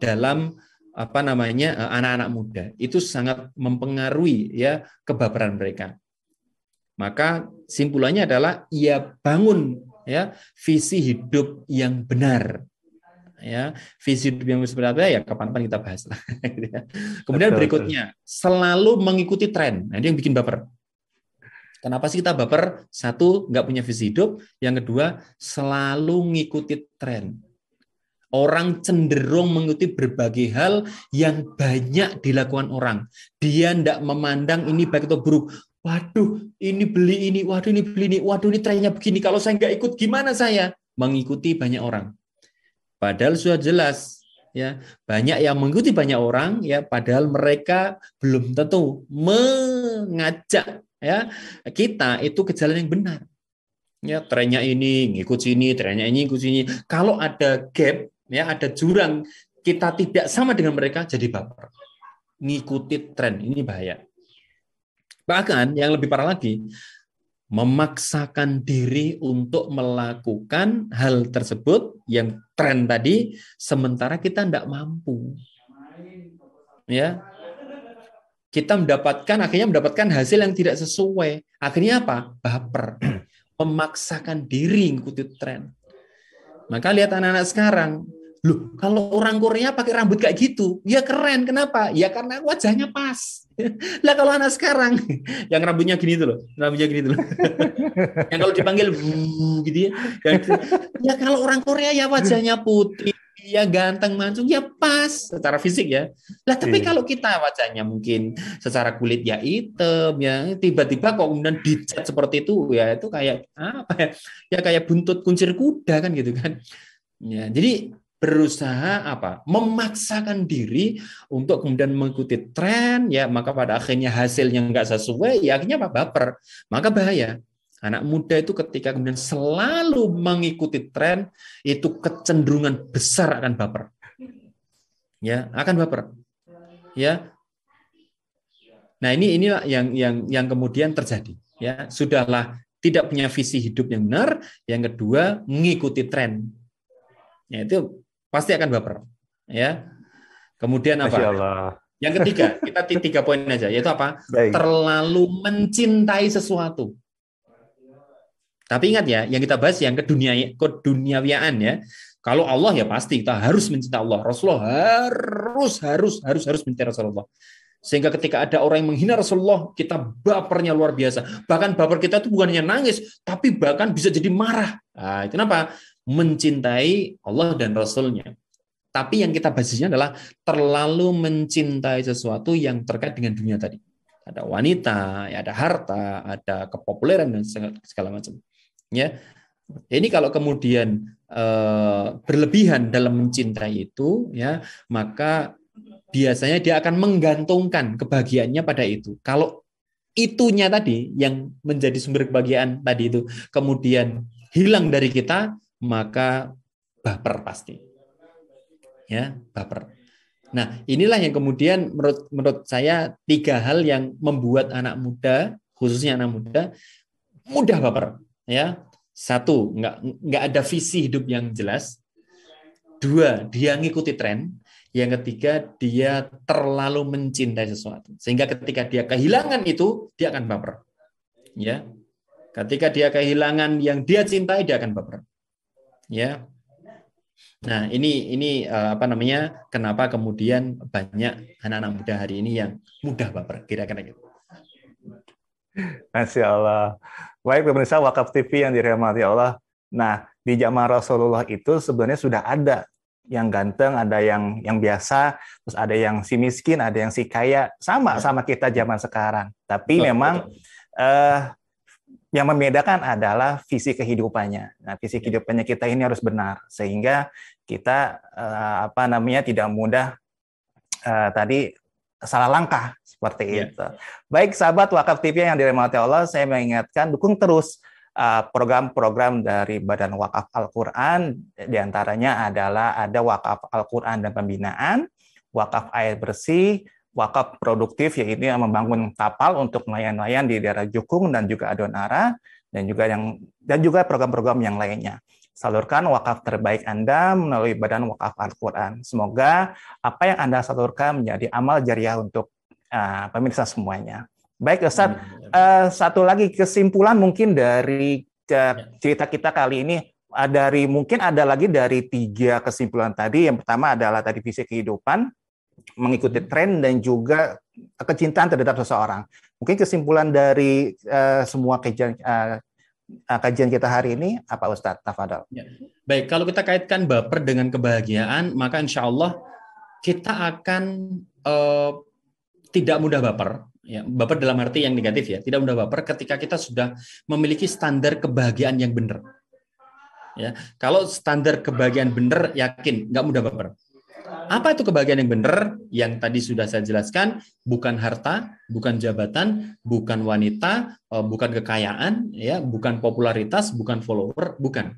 dalam apa namanya eh, anak-anak muda itu sangat mempengaruhi ya kebaperan mereka. Maka simpulannya adalah ia bangun ya visi hidup yang benar. Ya, visi hidup yang sebenarnya ya kapan-kapan kita bahas lah. Gitu ya. Kemudian berikutnya selalu mengikuti tren. Nah, ini yang bikin baper. Kenapa sih kita baper? Satu, nggak punya visi hidup. Yang kedua, selalu ngikuti tren. Orang cenderung mengikuti berbagai hal yang banyak dilakukan orang. Dia tidak memandang ini baik atau buruk. Waduh, ini beli ini, waduh ini beli ini, waduh ini trennya begini. Kalau saya nggak ikut, gimana saya? Mengikuti banyak orang. Padahal sudah jelas, ya banyak yang mengikuti banyak orang, ya padahal mereka belum tentu me ngajak ya kita itu ke jalan yang benar. Ya, trennya ini ngikut sini, trennya ini ngikut sini. Kalau ada gap, ya ada jurang, kita tidak sama dengan mereka jadi baper. Ngikuti tren ini bahaya. Bahkan yang lebih parah lagi, memaksakan diri untuk melakukan hal tersebut yang tren tadi sementara kita tidak mampu. Ya, kita mendapatkan akhirnya mendapatkan hasil yang tidak sesuai. Akhirnya apa? Baper. Memaksakan diri ngikuti tren. Maka lihat anak-anak sekarang, loh kalau orang Korea pakai rambut kayak gitu, ya keren. Kenapa? Ya karena wajahnya pas. Lah kalau anak sekarang yang rambutnya gini tuh loh, rambutnya gini tuh yang kalau dipanggil gitu ya. Gitu. ya kalau orang Korea ya wajahnya putih, dia ganteng mancung ya pas secara fisik ya. Lah tapi yeah. kalau kita wajahnya mungkin secara kulit ya hitam ya tiba-tiba kok kemudian dicat seperti itu ya itu kayak apa ya? Ya kayak buntut kuncir kuda kan gitu kan. Ya, jadi berusaha apa memaksakan diri untuk kemudian mengikuti tren ya maka pada akhirnya hasilnya nggak sesuai ya akhirnya apa baper maka bahaya Anak muda itu ketika kemudian selalu mengikuti tren, itu kecenderungan besar akan baper. Ya, akan baper. Ya. Nah, ini inilah yang yang yang kemudian terjadi, ya. Sudahlah tidak punya visi hidup yang benar, yang kedua mengikuti tren. Ya, itu pasti akan baper, ya. Kemudian apa? Yang ketiga, kita tiga poin aja, yaitu apa? Baik. Terlalu mencintai sesuatu tapi ingat ya, yang kita bahas yang kedunia keduniawiaan ya. Kalau Allah ya pasti kita harus mencintai Allah. Rasulullah harus harus harus harus mencintai Rasulullah. Sehingga ketika ada orang yang menghina Rasulullah, kita bapernya luar biasa. Bahkan baper kita itu bukan hanya nangis, tapi bahkan bisa jadi marah. Nah, itu kenapa? Mencintai Allah dan Rasulnya. Tapi yang kita basisnya adalah terlalu mencintai sesuatu yang terkait dengan dunia tadi. Ada wanita, ya ada harta, ada kepopuleran, dan segala macam. Ya, ini kalau kemudian eh, berlebihan dalam mencintai itu, ya maka biasanya dia akan menggantungkan kebahagiaannya pada itu. Kalau itunya tadi yang menjadi sumber kebahagiaan tadi itu kemudian hilang dari kita, maka baper pasti. Ya, baper. Nah, inilah yang kemudian menurut menurut saya tiga hal yang membuat anak muda, khususnya anak muda, mudah baper ya satu nggak nggak ada visi hidup yang jelas dua dia ngikuti tren yang ketiga dia terlalu mencintai sesuatu sehingga ketika dia kehilangan itu dia akan baper ya ketika dia kehilangan yang dia cintai dia akan baper ya nah ini ini eh, apa namanya kenapa kemudian banyak anak-anak muda hari ini yang mudah baper kira-kira gitu Masya Allah. Baik pemirsa Wakaf TV yang dirahmati Allah. Nah, di zaman Rasulullah itu sebenarnya sudah ada yang ganteng, ada yang yang biasa, terus ada yang si miskin, ada yang si kaya, sama ya. sama kita zaman sekarang. Tapi memang eh, yang membedakan adalah visi kehidupannya. Nah, visi ya. kehidupannya kita ini harus benar sehingga kita eh, apa namanya tidak mudah eh, tadi salah langkah seperti yeah. itu. Baik sahabat Wakaf TV yang dirahmati Allah, saya mengingatkan dukung terus uh, program-program dari Badan Wakaf Al-Quran, diantaranya adalah ada Wakaf Al-Quran dan Pembinaan, Wakaf Air Bersih, Wakaf Produktif, yaitu yang membangun kapal untuk nelayan-nelayan di daerah Jukung dan juga Adonara, dan juga yang dan juga program-program yang lainnya. Salurkan wakaf terbaik Anda melalui Badan Wakaf Al-Quran. Semoga apa yang Anda salurkan menjadi amal jariah untuk uh, pemirsa semuanya. Baik, Ustaz. Uh, eh, satu lagi kesimpulan mungkin dari eh, ya. cerita kita kali ini uh, dari mungkin ada lagi dari tiga kesimpulan tadi. Yang pertama adalah tadi visi kehidupan, mengikuti hmm. tren dan juga kecintaan terhadap seseorang. Mungkin kesimpulan dari uh, semua kejadian uh, Nah, kajian kita hari ini apa Ustadz Tafadal? Ya. Baik, kalau kita kaitkan baper dengan kebahagiaan, maka insya Allah kita akan uh, tidak mudah baper. Ya, baper dalam arti yang negatif ya, tidak mudah baper ketika kita sudah memiliki standar kebahagiaan yang benar. Ya, kalau standar kebahagiaan benar, yakin nggak mudah baper. Apa itu kebahagiaan yang benar? Yang tadi sudah saya jelaskan, bukan harta, bukan jabatan, bukan wanita, eh, bukan kekayaan, ya, bukan popularitas, bukan follower, bukan.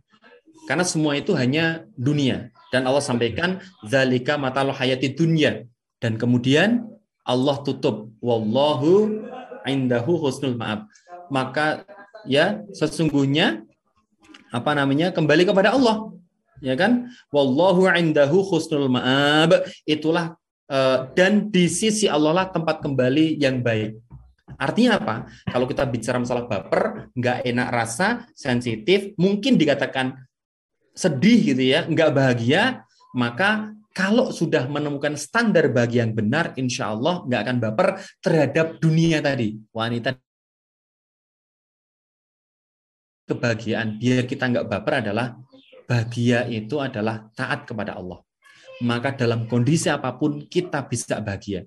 Karena semua itu hanya dunia. Dan Allah sampaikan zalika matalu hayati dunia. Dan kemudian Allah tutup wallahu indahu husnul ma'ab. Maka ya sesungguhnya apa namanya kembali kepada Allah ya kan? Wallahu indahu khusnul ma'ab. Itulah eh, dan di sisi Allah lah tempat kembali yang baik. Artinya apa? Kalau kita bicara masalah baper, nggak enak rasa, sensitif, mungkin dikatakan sedih gitu ya, nggak bahagia, maka kalau sudah menemukan standar bahagia yang benar, insya Allah nggak akan baper terhadap dunia tadi. Wanita kebahagiaan biar kita nggak baper adalah bahagia itu adalah taat kepada Allah. Maka dalam kondisi apapun kita bisa bahagia.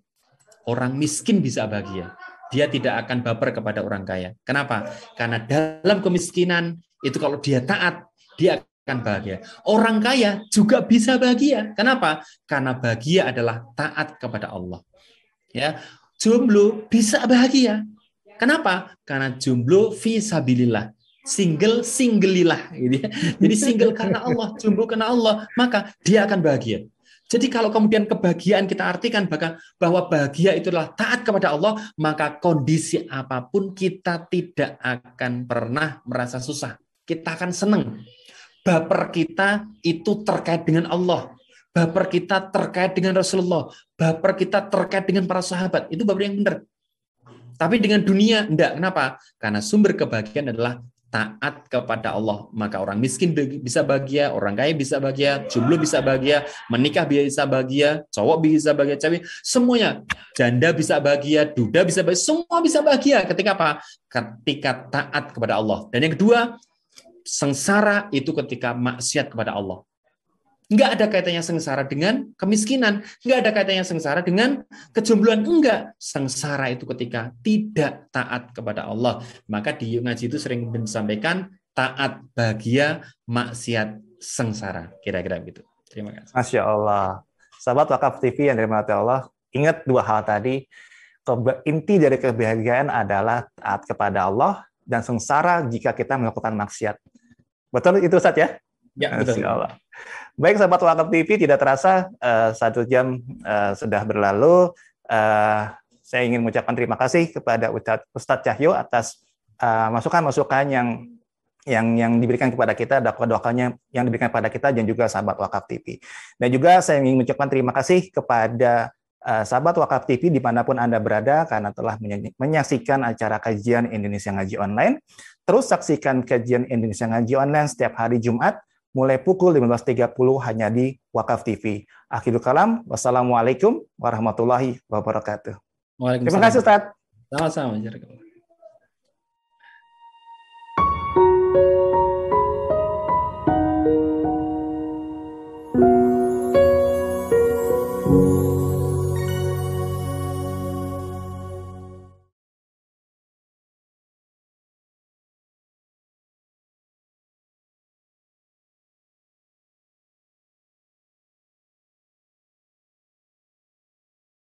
Orang miskin bisa bahagia. Dia tidak akan baper kepada orang kaya. Kenapa? Karena dalam kemiskinan itu kalau dia taat, dia akan bahagia. Orang kaya juga bisa bahagia. Kenapa? Karena bahagia adalah taat kepada Allah. Ya, jomblo bisa bahagia. Kenapa? Karena jomblo sabilillah single singgelilah gitu ya. Jadi single karena Allah, jumbo karena Allah, maka dia akan bahagia. Jadi kalau kemudian kebahagiaan kita artikan bahkan bahwa bahagia itu adalah taat kepada Allah, maka kondisi apapun kita tidak akan pernah merasa susah. Kita akan senang. Baper kita itu terkait dengan Allah. Baper kita terkait dengan Rasulullah. Baper kita terkait dengan para sahabat. Itu baper yang benar. Tapi dengan dunia, enggak. Kenapa? Karena sumber kebahagiaan adalah taat kepada Allah maka orang miskin bisa bahagia, orang kaya bisa bahagia, jomblo bisa bahagia, menikah bisa bahagia, cowok bisa bahagia, cewek semuanya janda bisa bahagia, duda bisa bahagia, semua bisa bahagia ketika apa? Ketika taat kepada Allah. Dan yang kedua, sengsara itu ketika maksiat kepada Allah. Enggak ada kaitannya sengsara dengan kemiskinan. Enggak ada kaitannya sengsara dengan kejombloan. Enggak. Sengsara itu ketika tidak taat kepada Allah. Maka di ngaji itu sering disampaikan taat bahagia, maksiat sengsara. Kira-kira begitu. Terima kasih. Masya Allah. Sahabat Wakaf TV yang dirahmati Allah, ingat dua hal tadi. Inti dari kebahagiaan adalah taat kepada Allah dan sengsara jika kita melakukan maksiat. Betul itu Ustaz ya? Ya, betul. Masya Allah. Baik sahabat Wakaf TV, tidak terasa uh, satu jam uh, sudah berlalu. Uh, saya ingin mengucapkan terima kasih kepada Ustadz Cahyo atas masukan masukan-masukan yang yang yang diberikan kepada kita, dakwah-dakwahnya yang diberikan kepada kita dan juga sahabat Wakaf TV. Dan juga saya ingin mengucapkan terima kasih kepada uh, sahabat Wakaf TV dimanapun Anda berada karena telah menyaksikan acara kajian Indonesia Ngaji Online. Terus saksikan kajian Indonesia Ngaji Online setiap hari Jumat mulai pukul 15.30 hanya di Wakaf TV. Akhirul kalam, wassalamualaikum warahmatullahi wabarakatuh. Terima kasih Ustaz. Sama-sama.